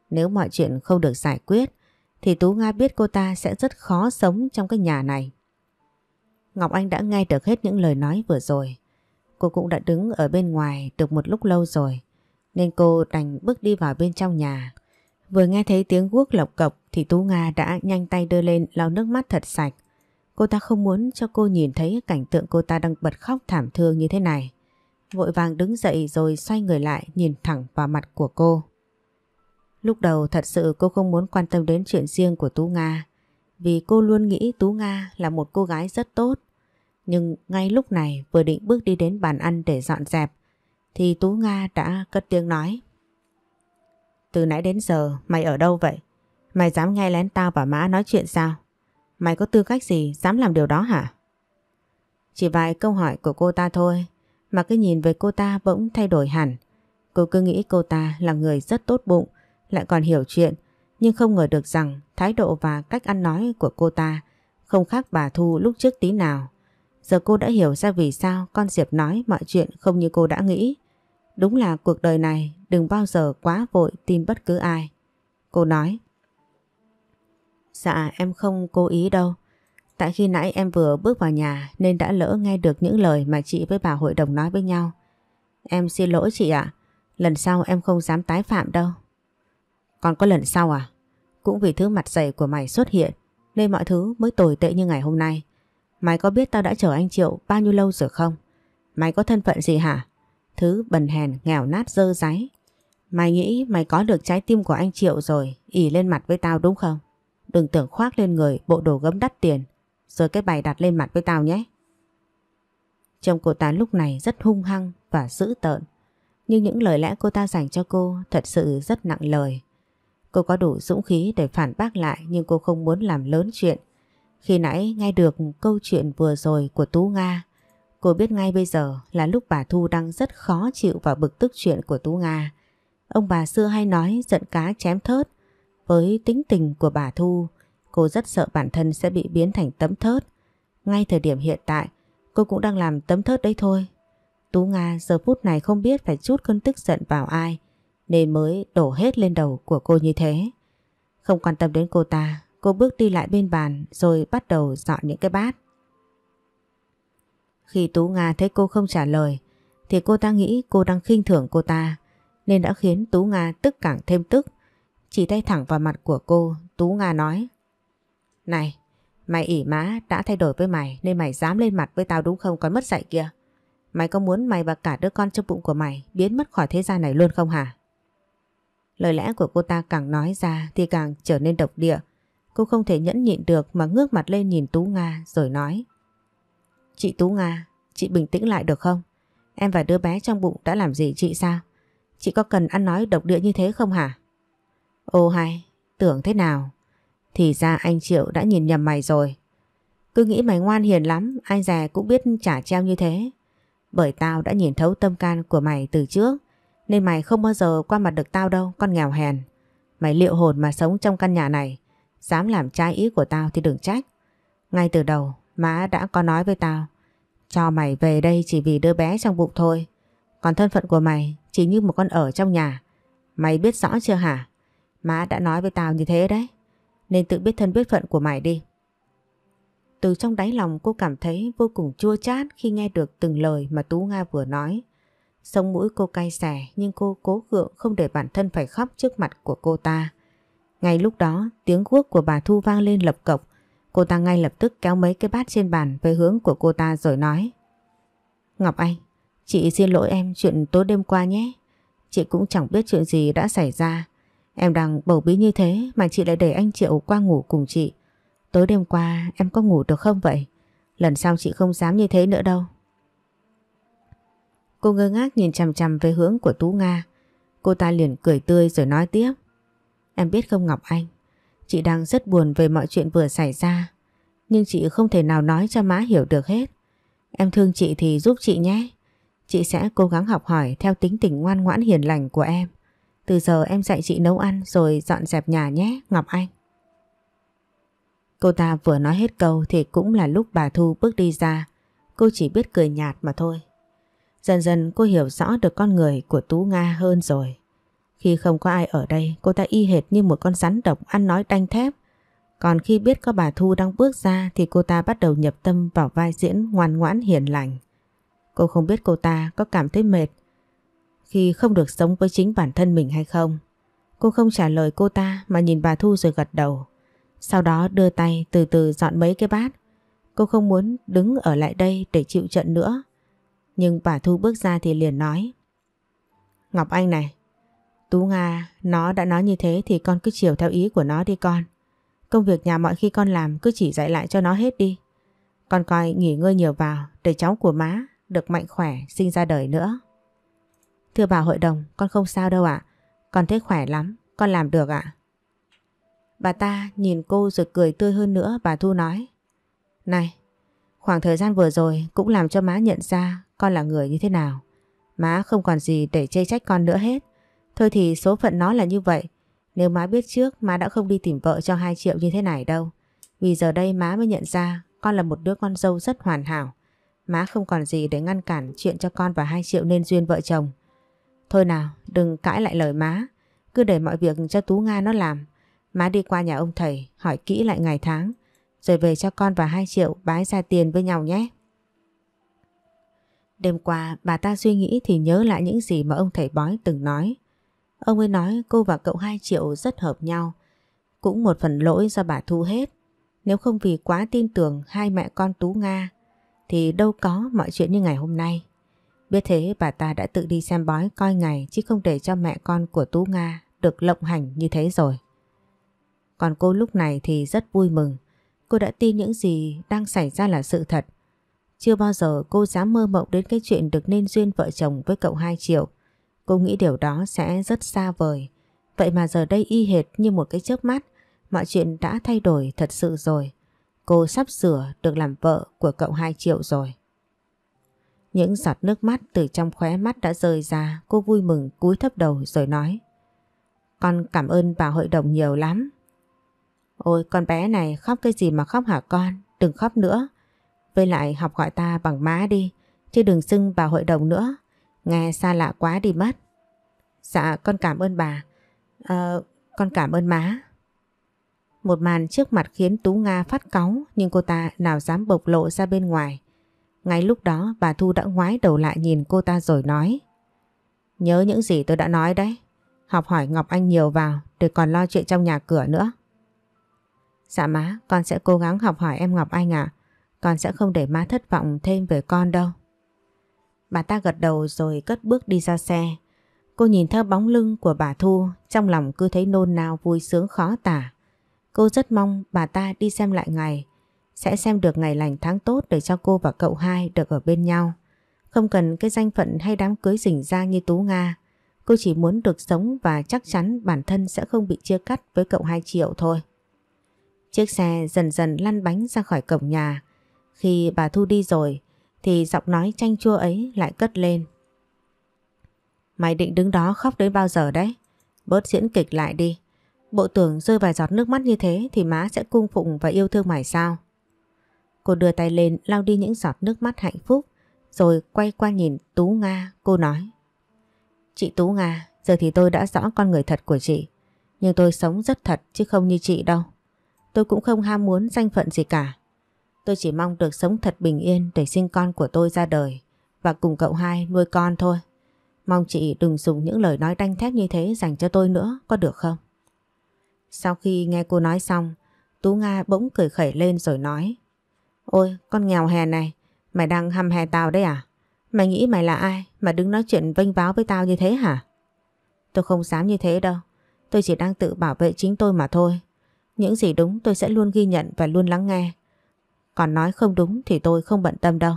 Nếu mọi chuyện không được giải quyết thì Tú Nga biết cô ta sẽ rất khó sống trong cái nhà này. Ngọc Anh đã nghe được hết những lời nói vừa rồi. Cô cũng đã đứng ở bên ngoài được một lúc lâu rồi nên cô đành bước đi vào bên trong nhà. Vừa nghe thấy tiếng guốc lộc cộc thì Tú Nga đã nhanh tay đưa lên lau nước mắt thật sạch Cô ta không muốn cho cô nhìn thấy cảnh tượng cô ta đang bật khóc thảm thương như thế này. Vội vàng đứng dậy rồi xoay người lại nhìn thẳng vào mặt của cô. Lúc đầu thật sự cô không muốn quan tâm đến chuyện riêng của Tú Nga vì cô luôn nghĩ Tú Nga là một cô gái rất tốt. Nhưng ngay lúc này vừa định bước đi đến bàn ăn để dọn dẹp thì Tú Nga đã cất tiếng nói. Từ nãy đến giờ mày ở đâu vậy? Mày dám nghe lén tao và Mã nói chuyện sao? Mày có tư cách gì dám làm điều đó hả? Chỉ vài câu hỏi của cô ta thôi mà cái nhìn về cô ta bỗng thay đổi hẳn. Cô cứ nghĩ cô ta là người rất tốt bụng, lại còn hiểu chuyện, nhưng không ngờ được rằng thái độ và cách ăn nói của cô ta không khác bà Thu lúc trước tí nào. Giờ cô đã hiểu ra vì sao con Diệp nói mọi chuyện không như cô đã nghĩ. Đúng là cuộc đời này đừng bao giờ quá vội tin bất cứ ai. Cô nói. Dạ em không cố ý đâu. Tại khi nãy em vừa bước vào nhà nên đã lỡ nghe được những lời mà chị với bà hội đồng nói với nhau. Em xin lỗi chị ạ. Lần sau em không dám tái phạm đâu. Còn có lần sau à? Cũng vì thứ mặt dày của mày xuất hiện nên mọi thứ mới tồi tệ như ngày hôm nay. Mày có biết tao đã chờ anh Triệu bao nhiêu lâu rồi không? Mày có thân phận gì hả? Thứ bần hèn, nghèo nát dơ giấy. Mày nghĩ mày có được trái tim của anh Triệu rồi ỉ lên mặt với tao đúng không? Đừng tưởng khoác lên người bộ đồ gấm đắt tiền Rồi cái bài đặt lên mặt với tao nhé Chồng cô ta lúc này rất hung hăng và dữ tợn Nhưng những lời lẽ cô ta dành cho cô thật sự rất nặng lời Cô có đủ dũng khí để phản bác lại nhưng cô không muốn làm lớn chuyện Khi nãy nghe được câu chuyện vừa rồi của Tú Nga Cô biết ngay bây giờ là lúc bà Thu đang rất khó chịu và bực tức chuyện của Tú Nga. Ông bà xưa hay nói giận cá chém thớt, với tính tình của bà Thu, cô rất sợ bản thân sẽ bị biến thành tấm thớt. Ngay thời điểm hiện tại, cô cũng đang làm tấm thớt đấy thôi. Tú Nga giờ phút này không biết phải chút cơn tức giận vào ai, nên mới đổ hết lên đầu của cô như thế. Không quan tâm đến cô ta, cô bước đi lại bên bàn rồi bắt đầu dọn những cái bát. Khi Tú Nga thấy cô không trả lời, thì cô ta nghĩ cô đang khinh thưởng cô ta, nên đã khiến Tú Nga tức càng thêm tức, chỉ tay thẳng vào mặt của cô, Tú Nga nói. Này, mày ỉ má đã thay đổi với mày nên mày dám lên mặt với tao đúng không còn mất dạy kia Mày có muốn mày và cả đứa con trong bụng của mày biến mất khỏi thế gian này luôn không hả? Lời lẽ của cô ta càng nói ra thì càng trở nên độc địa. Cô không thể nhẫn nhịn được mà ngước mặt lên nhìn Tú Nga rồi nói. Chị Tú Nga, chị bình tĩnh lại được không? Em và đứa bé trong bụng đã làm gì chị sao? Chị có cần ăn nói độc địa như thế không hả? Ô hay, tưởng thế nào? Thì ra anh Triệu đã nhìn nhầm mày rồi. Cứ nghĩ mày ngoan hiền lắm, ai dè cũng biết trả treo như thế. Bởi tao đã nhìn thấu tâm can của mày từ trước, nên mày không bao giờ qua mặt được tao đâu, con nghèo hèn. Mày liệu hồn mà sống trong căn nhà này, dám làm trái ý của tao thì đừng trách. Ngay từ đầu, má đã có nói với tao, cho mày về đây chỉ vì đứa bé trong bụng thôi. Còn thân phận của mày chỉ như một con ở trong nhà. Mày biết rõ chưa hả? Má đã nói với tao như thế đấy. Nên tự biết thân biết phận của mày đi. Từ trong đáy lòng cô cảm thấy vô cùng chua chát khi nghe được từng lời mà Tú Nga vừa nói. Sống mũi cô cay xè nhưng cô cố gượng không để bản thân phải khóc trước mặt của cô ta. Ngay lúc đó tiếng quốc của bà Thu vang lên lập cộc. Cô ta ngay lập tức kéo mấy cái bát trên bàn về hướng của cô ta rồi nói. Ngọc Anh, chị xin lỗi em chuyện tối đêm qua nhé. Chị cũng chẳng biết chuyện gì đã xảy ra. Em đang bầu bí như thế mà chị lại để anh Triệu qua ngủ cùng chị. Tối đêm qua em có ngủ được không vậy? Lần sau chị không dám như thế nữa đâu. Cô ngơ ngác nhìn chằm chằm về hướng của Tú Nga. Cô ta liền cười tươi rồi nói tiếp. Em biết không Ngọc Anh, chị đang rất buồn về mọi chuyện vừa xảy ra. Nhưng chị không thể nào nói cho má hiểu được hết. Em thương chị thì giúp chị nhé. Chị sẽ cố gắng học hỏi theo tính tình ngoan ngoãn hiền lành của em. Từ giờ em dạy chị nấu ăn rồi dọn dẹp nhà nhé, Ngọc Anh. Cô ta vừa nói hết câu thì cũng là lúc bà Thu bước đi ra. Cô chỉ biết cười nhạt mà thôi. Dần dần cô hiểu rõ được con người của Tú Nga hơn rồi. Khi không có ai ở đây, cô ta y hệt như một con rắn độc ăn nói đanh thép. Còn khi biết có bà Thu đang bước ra thì cô ta bắt đầu nhập tâm vào vai diễn ngoan ngoãn hiền lành. Cô không biết cô ta có cảm thấy mệt khi không được sống với chính bản thân mình hay không. Cô không trả lời cô ta mà nhìn bà Thu rồi gật đầu. Sau đó đưa tay từ từ dọn mấy cái bát. Cô không muốn đứng ở lại đây để chịu trận nữa. Nhưng bà Thu bước ra thì liền nói. Ngọc Anh này, Tú Nga, nó đã nói như thế thì con cứ chiều theo ý của nó đi con. Công việc nhà mọi khi con làm cứ chỉ dạy lại cho nó hết đi. Con coi nghỉ ngơi nhiều vào để cháu của má được mạnh khỏe sinh ra đời nữa. Thưa bà hội đồng, con không sao đâu ạ. Con thấy khỏe lắm, con làm được ạ. Bà ta nhìn cô rồi cười tươi hơn nữa bà Thu nói. Này, khoảng thời gian vừa rồi cũng làm cho má nhận ra con là người như thế nào. Má không còn gì để chê trách con nữa hết. Thôi thì số phận nó là như vậy. Nếu má biết trước má đã không đi tìm vợ cho 2 triệu như thế này đâu. Vì giờ đây má mới nhận ra con là một đứa con dâu rất hoàn hảo. Má không còn gì để ngăn cản chuyện cho con và 2 triệu nên duyên vợ chồng. Thôi nào, đừng cãi lại lời má. Cứ để mọi việc cho Tú Nga nó làm. Má đi qua nhà ông thầy, hỏi kỹ lại ngày tháng. Rồi về cho con và 2 triệu bái ra tiền với nhau nhé. Đêm qua, bà ta suy nghĩ thì nhớ lại những gì mà ông thầy bói từng nói. Ông ấy nói cô và cậu 2 triệu rất hợp nhau. Cũng một phần lỗi do bà thu hết. Nếu không vì quá tin tưởng hai mẹ con Tú Nga thì đâu có mọi chuyện như ngày hôm nay. Biết thế bà ta đã tự đi xem bói coi ngày chứ không để cho mẹ con của Tú Nga được lộng hành như thế rồi. Còn cô lúc này thì rất vui mừng. Cô đã tin những gì đang xảy ra là sự thật. Chưa bao giờ cô dám mơ mộng đến cái chuyện được nên duyên vợ chồng với cậu hai triệu. Cô nghĩ điều đó sẽ rất xa vời. Vậy mà giờ đây y hệt như một cái chớp mắt. Mọi chuyện đã thay đổi thật sự rồi. Cô sắp sửa được làm vợ của cậu hai triệu rồi. Những giọt nước mắt từ trong khóe mắt đã rơi ra, cô vui mừng cúi thấp đầu rồi nói. Con cảm ơn bà hội đồng nhiều lắm. Ôi con bé này khóc cái gì mà khóc hả con, đừng khóc nữa. Với lại học gọi ta bằng má đi, chứ đừng xưng bà hội đồng nữa. Nghe xa lạ quá đi mất. Dạ con cảm ơn bà. Ờ, con cảm ơn má. Một màn trước mặt khiến Tú Nga phát cáu nhưng cô ta nào dám bộc lộ ra bên ngoài. Ngay lúc đó bà Thu đã ngoái đầu lại nhìn cô ta rồi nói Nhớ những gì tôi đã nói đấy Học hỏi Ngọc Anh nhiều vào để còn lo chuyện trong nhà cửa nữa Dạ má con sẽ cố gắng học hỏi em Ngọc Anh ạ à. Con sẽ không để má thất vọng thêm về con đâu Bà ta gật đầu rồi cất bước đi ra xe Cô nhìn theo bóng lưng của bà Thu Trong lòng cứ thấy nôn nao vui sướng khó tả Cô rất mong bà ta đi xem lại ngày sẽ xem được ngày lành tháng tốt để cho cô và cậu hai được ở bên nhau. Không cần cái danh phận hay đám cưới rình ra như Tú Nga. Cô chỉ muốn được sống và chắc chắn bản thân sẽ không bị chia cắt với cậu hai triệu thôi. Chiếc xe dần dần lăn bánh ra khỏi cổng nhà. Khi bà Thu đi rồi thì giọng nói chanh chua ấy lại cất lên. Mày định đứng đó khóc đến bao giờ đấy? Bớt diễn kịch lại đi. Bộ tưởng rơi vài giọt nước mắt như thế thì má sẽ cung phụng và yêu thương mày sao? Cô đưa tay lên lau đi những giọt nước mắt hạnh phúc rồi quay qua nhìn Tú Nga cô nói Chị Tú Nga giờ thì tôi đã rõ con người thật của chị nhưng tôi sống rất thật chứ không như chị đâu Tôi cũng không ham muốn danh phận gì cả Tôi chỉ mong được sống thật bình yên để sinh con của tôi ra đời và cùng cậu hai nuôi con thôi. Mong chị đừng dùng những lời nói đanh thép như thế dành cho tôi nữa, có được không? Sau khi nghe cô nói xong, Tú Nga bỗng cười khẩy lên rồi nói Ôi con nghèo hèn này Mày đang hăm hè tao đấy à Mày nghĩ mày là ai mà đứng nói chuyện vênh váo với tao như thế hả Tôi không dám như thế đâu Tôi chỉ đang tự bảo vệ chính tôi mà thôi Những gì đúng tôi sẽ luôn ghi nhận và luôn lắng nghe Còn nói không đúng thì tôi không bận tâm đâu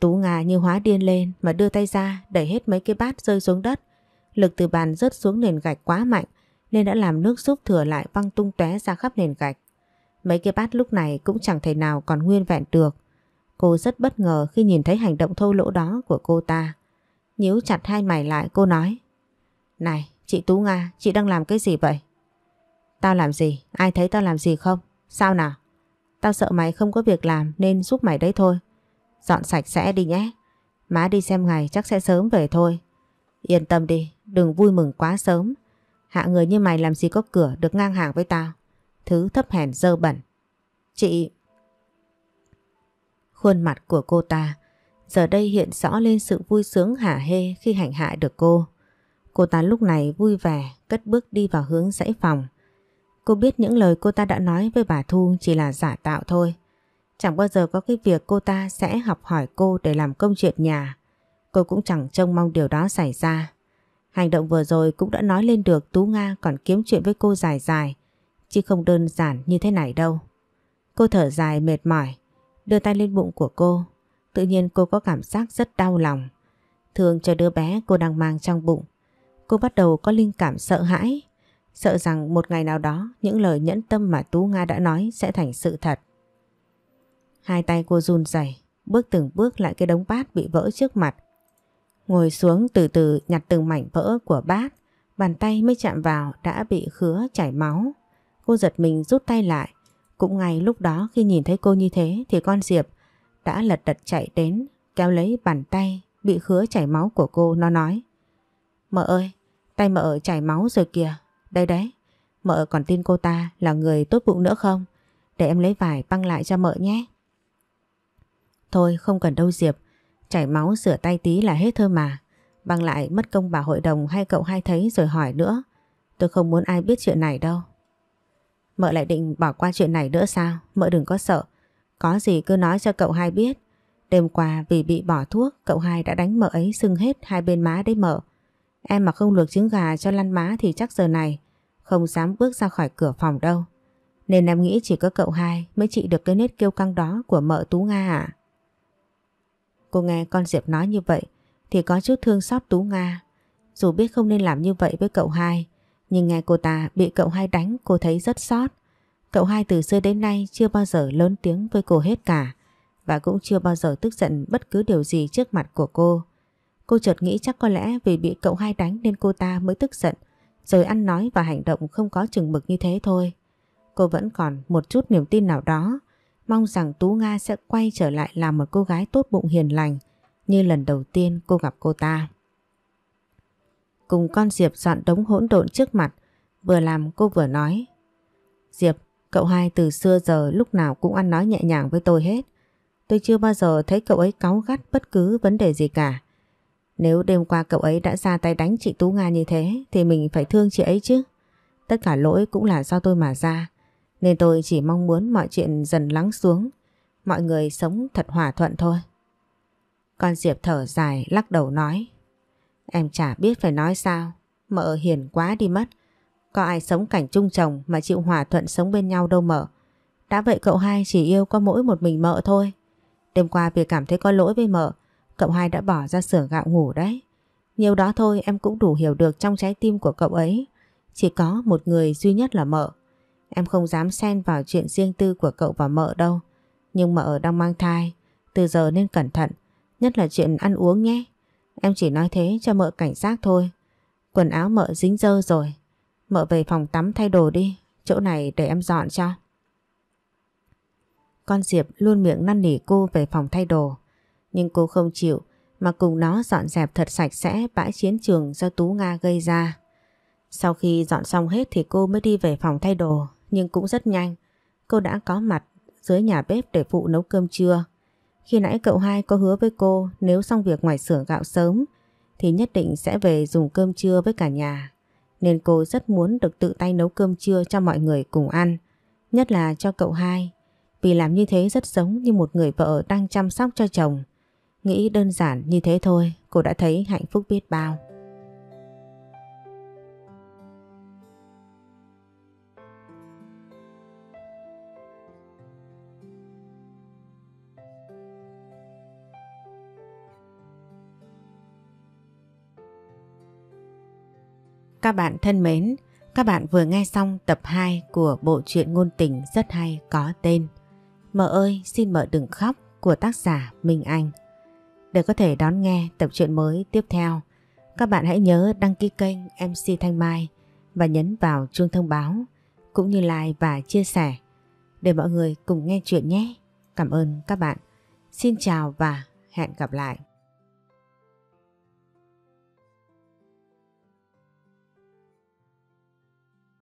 Tú Nga như hóa điên lên mà đưa tay ra đẩy hết mấy cái bát rơi xuống đất Lực từ bàn rớt xuống nền gạch quá mạnh nên đã làm nước súp thừa lại văng tung tóe ra khắp nền gạch Mấy cái bát lúc này cũng chẳng thể nào còn nguyên vẹn được. Cô rất bất ngờ khi nhìn thấy hành động thô lỗ đó của cô ta. Nhíu chặt hai mày lại cô nói. Này, chị Tú Nga, chị đang làm cái gì vậy? Tao làm gì? Ai thấy tao làm gì không? Sao nào? Tao sợ mày không có việc làm nên giúp mày đấy thôi. Dọn sạch sẽ đi nhé. Má đi xem ngày chắc sẽ sớm về thôi. Yên tâm đi, đừng vui mừng quá sớm. Hạ người như mày làm gì có cửa được ngang hàng với tao. Thứ thấp hèn dơ bẩn. Chị... Khuôn mặt của cô ta giờ đây hiện rõ lên sự vui sướng hả hê khi hành hại được cô. Cô ta lúc này vui vẻ cất bước đi vào hướng dãy phòng. Cô biết những lời cô ta đã nói với bà Thu chỉ là giả tạo thôi. Chẳng bao giờ có cái việc cô ta sẽ học hỏi cô để làm công chuyện nhà. Cô cũng chẳng trông mong điều đó xảy ra. Hành động vừa rồi cũng đã nói lên được Tú Nga còn kiếm chuyện với cô dài dài chứ không đơn giản như thế này đâu. Cô thở dài mệt mỏi, đưa tay lên bụng của cô, tự nhiên cô có cảm giác rất đau lòng. Thường cho đứa bé cô đang mang trong bụng, cô bắt đầu có linh cảm sợ hãi, sợ rằng một ngày nào đó những lời nhẫn tâm mà Tú Nga đã nói sẽ thành sự thật. Hai tay cô run rẩy, bước từng bước lại cái đống bát bị vỡ trước mặt. Ngồi xuống từ từ nhặt từng mảnh vỡ của bát, bàn tay mới chạm vào đã bị khứa chảy máu. Cô giật mình rút tay lại. Cũng ngay lúc đó khi nhìn thấy cô như thế thì con Diệp đã lật đật chạy đến kéo lấy bàn tay bị khứa chảy máu của cô nó nói. Mợ ơi, tay mợ chảy máu rồi kìa. Đây đấy, mợ còn tin cô ta là người tốt bụng nữa không? Để em lấy vải băng lại cho mợ nhé. Thôi không cần đâu Diệp, chảy máu rửa tay tí là hết thôi mà. Băng lại mất công bà hội đồng hay cậu hai thấy rồi hỏi nữa. Tôi không muốn ai biết chuyện này đâu. Mợ lại định bỏ qua chuyện này nữa sao Mợ đừng có sợ Có gì cứ nói cho cậu hai biết Đêm qua vì bị bỏ thuốc Cậu hai đã đánh mợ ấy sưng hết hai bên má đấy mợ Em mà không luộc trứng gà cho lăn má Thì chắc giờ này Không dám bước ra khỏi cửa phòng đâu Nên em nghĩ chỉ có cậu hai Mới trị được cái nết kêu căng đó của mợ Tú Nga à Cô nghe con Diệp nói như vậy Thì có chút thương xót Tú Nga Dù biết không nên làm như vậy với cậu hai nhưng nghe cô ta bị cậu hai đánh cô thấy rất xót. Cậu hai từ xưa đến nay chưa bao giờ lớn tiếng với cô hết cả và cũng chưa bao giờ tức giận bất cứ điều gì trước mặt của cô. Cô chợt nghĩ chắc có lẽ vì bị cậu hai đánh nên cô ta mới tức giận rồi ăn nói và hành động không có chừng mực như thế thôi. Cô vẫn còn một chút niềm tin nào đó mong rằng Tú Nga sẽ quay trở lại làm một cô gái tốt bụng hiền lành như lần đầu tiên cô gặp cô ta cùng con Diệp dọn đống hỗn độn trước mặt, vừa làm cô vừa nói. Diệp, cậu hai từ xưa giờ lúc nào cũng ăn nói nhẹ nhàng với tôi hết. Tôi chưa bao giờ thấy cậu ấy cáu gắt bất cứ vấn đề gì cả. Nếu đêm qua cậu ấy đã ra tay đánh chị Tú Nga như thế thì mình phải thương chị ấy chứ. Tất cả lỗi cũng là do tôi mà ra. Nên tôi chỉ mong muốn mọi chuyện dần lắng xuống. Mọi người sống thật hòa thuận thôi. Con Diệp thở dài lắc đầu nói. Em chả biết phải nói sao, mợ hiền quá đi mất. Có ai sống cảnh chung chồng mà chịu hòa thuận sống bên nhau đâu mợ. Đã vậy cậu hai chỉ yêu có mỗi một mình mợ thôi. Đêm qua vì cảm thấy có lỗi với mợ, cậu hai đã bỏ ra xưởng gạo ngủ đấy. Nhiều đó thôi em cũng đủ hiểu được trong trái tim của cậu ấy. Chỉ có một người duy nhất là mợ. Em không dám xen vào chuyện riêng tư của cậu và mợ đâu. Nhưng mợ đang mang thai, từ giờ nên cẩn thận, nhất là chuyện ăn uống nhé. Em chỉ nói thế cho mợ cảnh giác thôi. Quần áo mợ dính dơ rồi. Mợ về phòng tắm thay đồ đi. Chỗ này để em dọn cho. Con Diệp luôn miệng năn nỉ cô về phòng thay đồ. Nhưng cô không chịu mà cùng nó dọn dẹp thật sạch sẽ bãi chiến trường do Tú Nga gây ra. Sau khi dọn xong hết thì cô mới đi về phòng thay đồ nhưng cũng rất nhanh. Cô đã có mặt dưới nhà bếp để phụ nấu cơm trưa. Khi nãy cậu hai có hứa với cô nếu xong việc ngoài xưởng gạo sớm thì nhất định sẽ về dùng cơm trưa với cả nhà. Nên cô rất muốn được tự tay nấu cơm trưa cho mọi người cùng ăn, nhất là cho cậu hai. Vì làm như thế rất giống như một người vợ đang chăm sóc cho chồng. Nghĩ đơn giản như thế thôi, cô đã thấy hạnh phúc biết bao. Các bạn thân mến, các bạn vừa nghe xong tập 2 của bộ truyện ngôn tình rất hay có tên Mợ ơi xin mợ đừng khóc của tác giả Minh Anh. Để có thể đón nghe tập truyện mới tiếp theo, các bạn hãy nhớ đăng ký kênh MC Thanh Mai và nhấn vào chuông thông báo cũng như like và chia sẻ để mọi người cùng nghe chuyện nhé. Cảm ơn các bạn. Xin chào và hẹn gặp lại.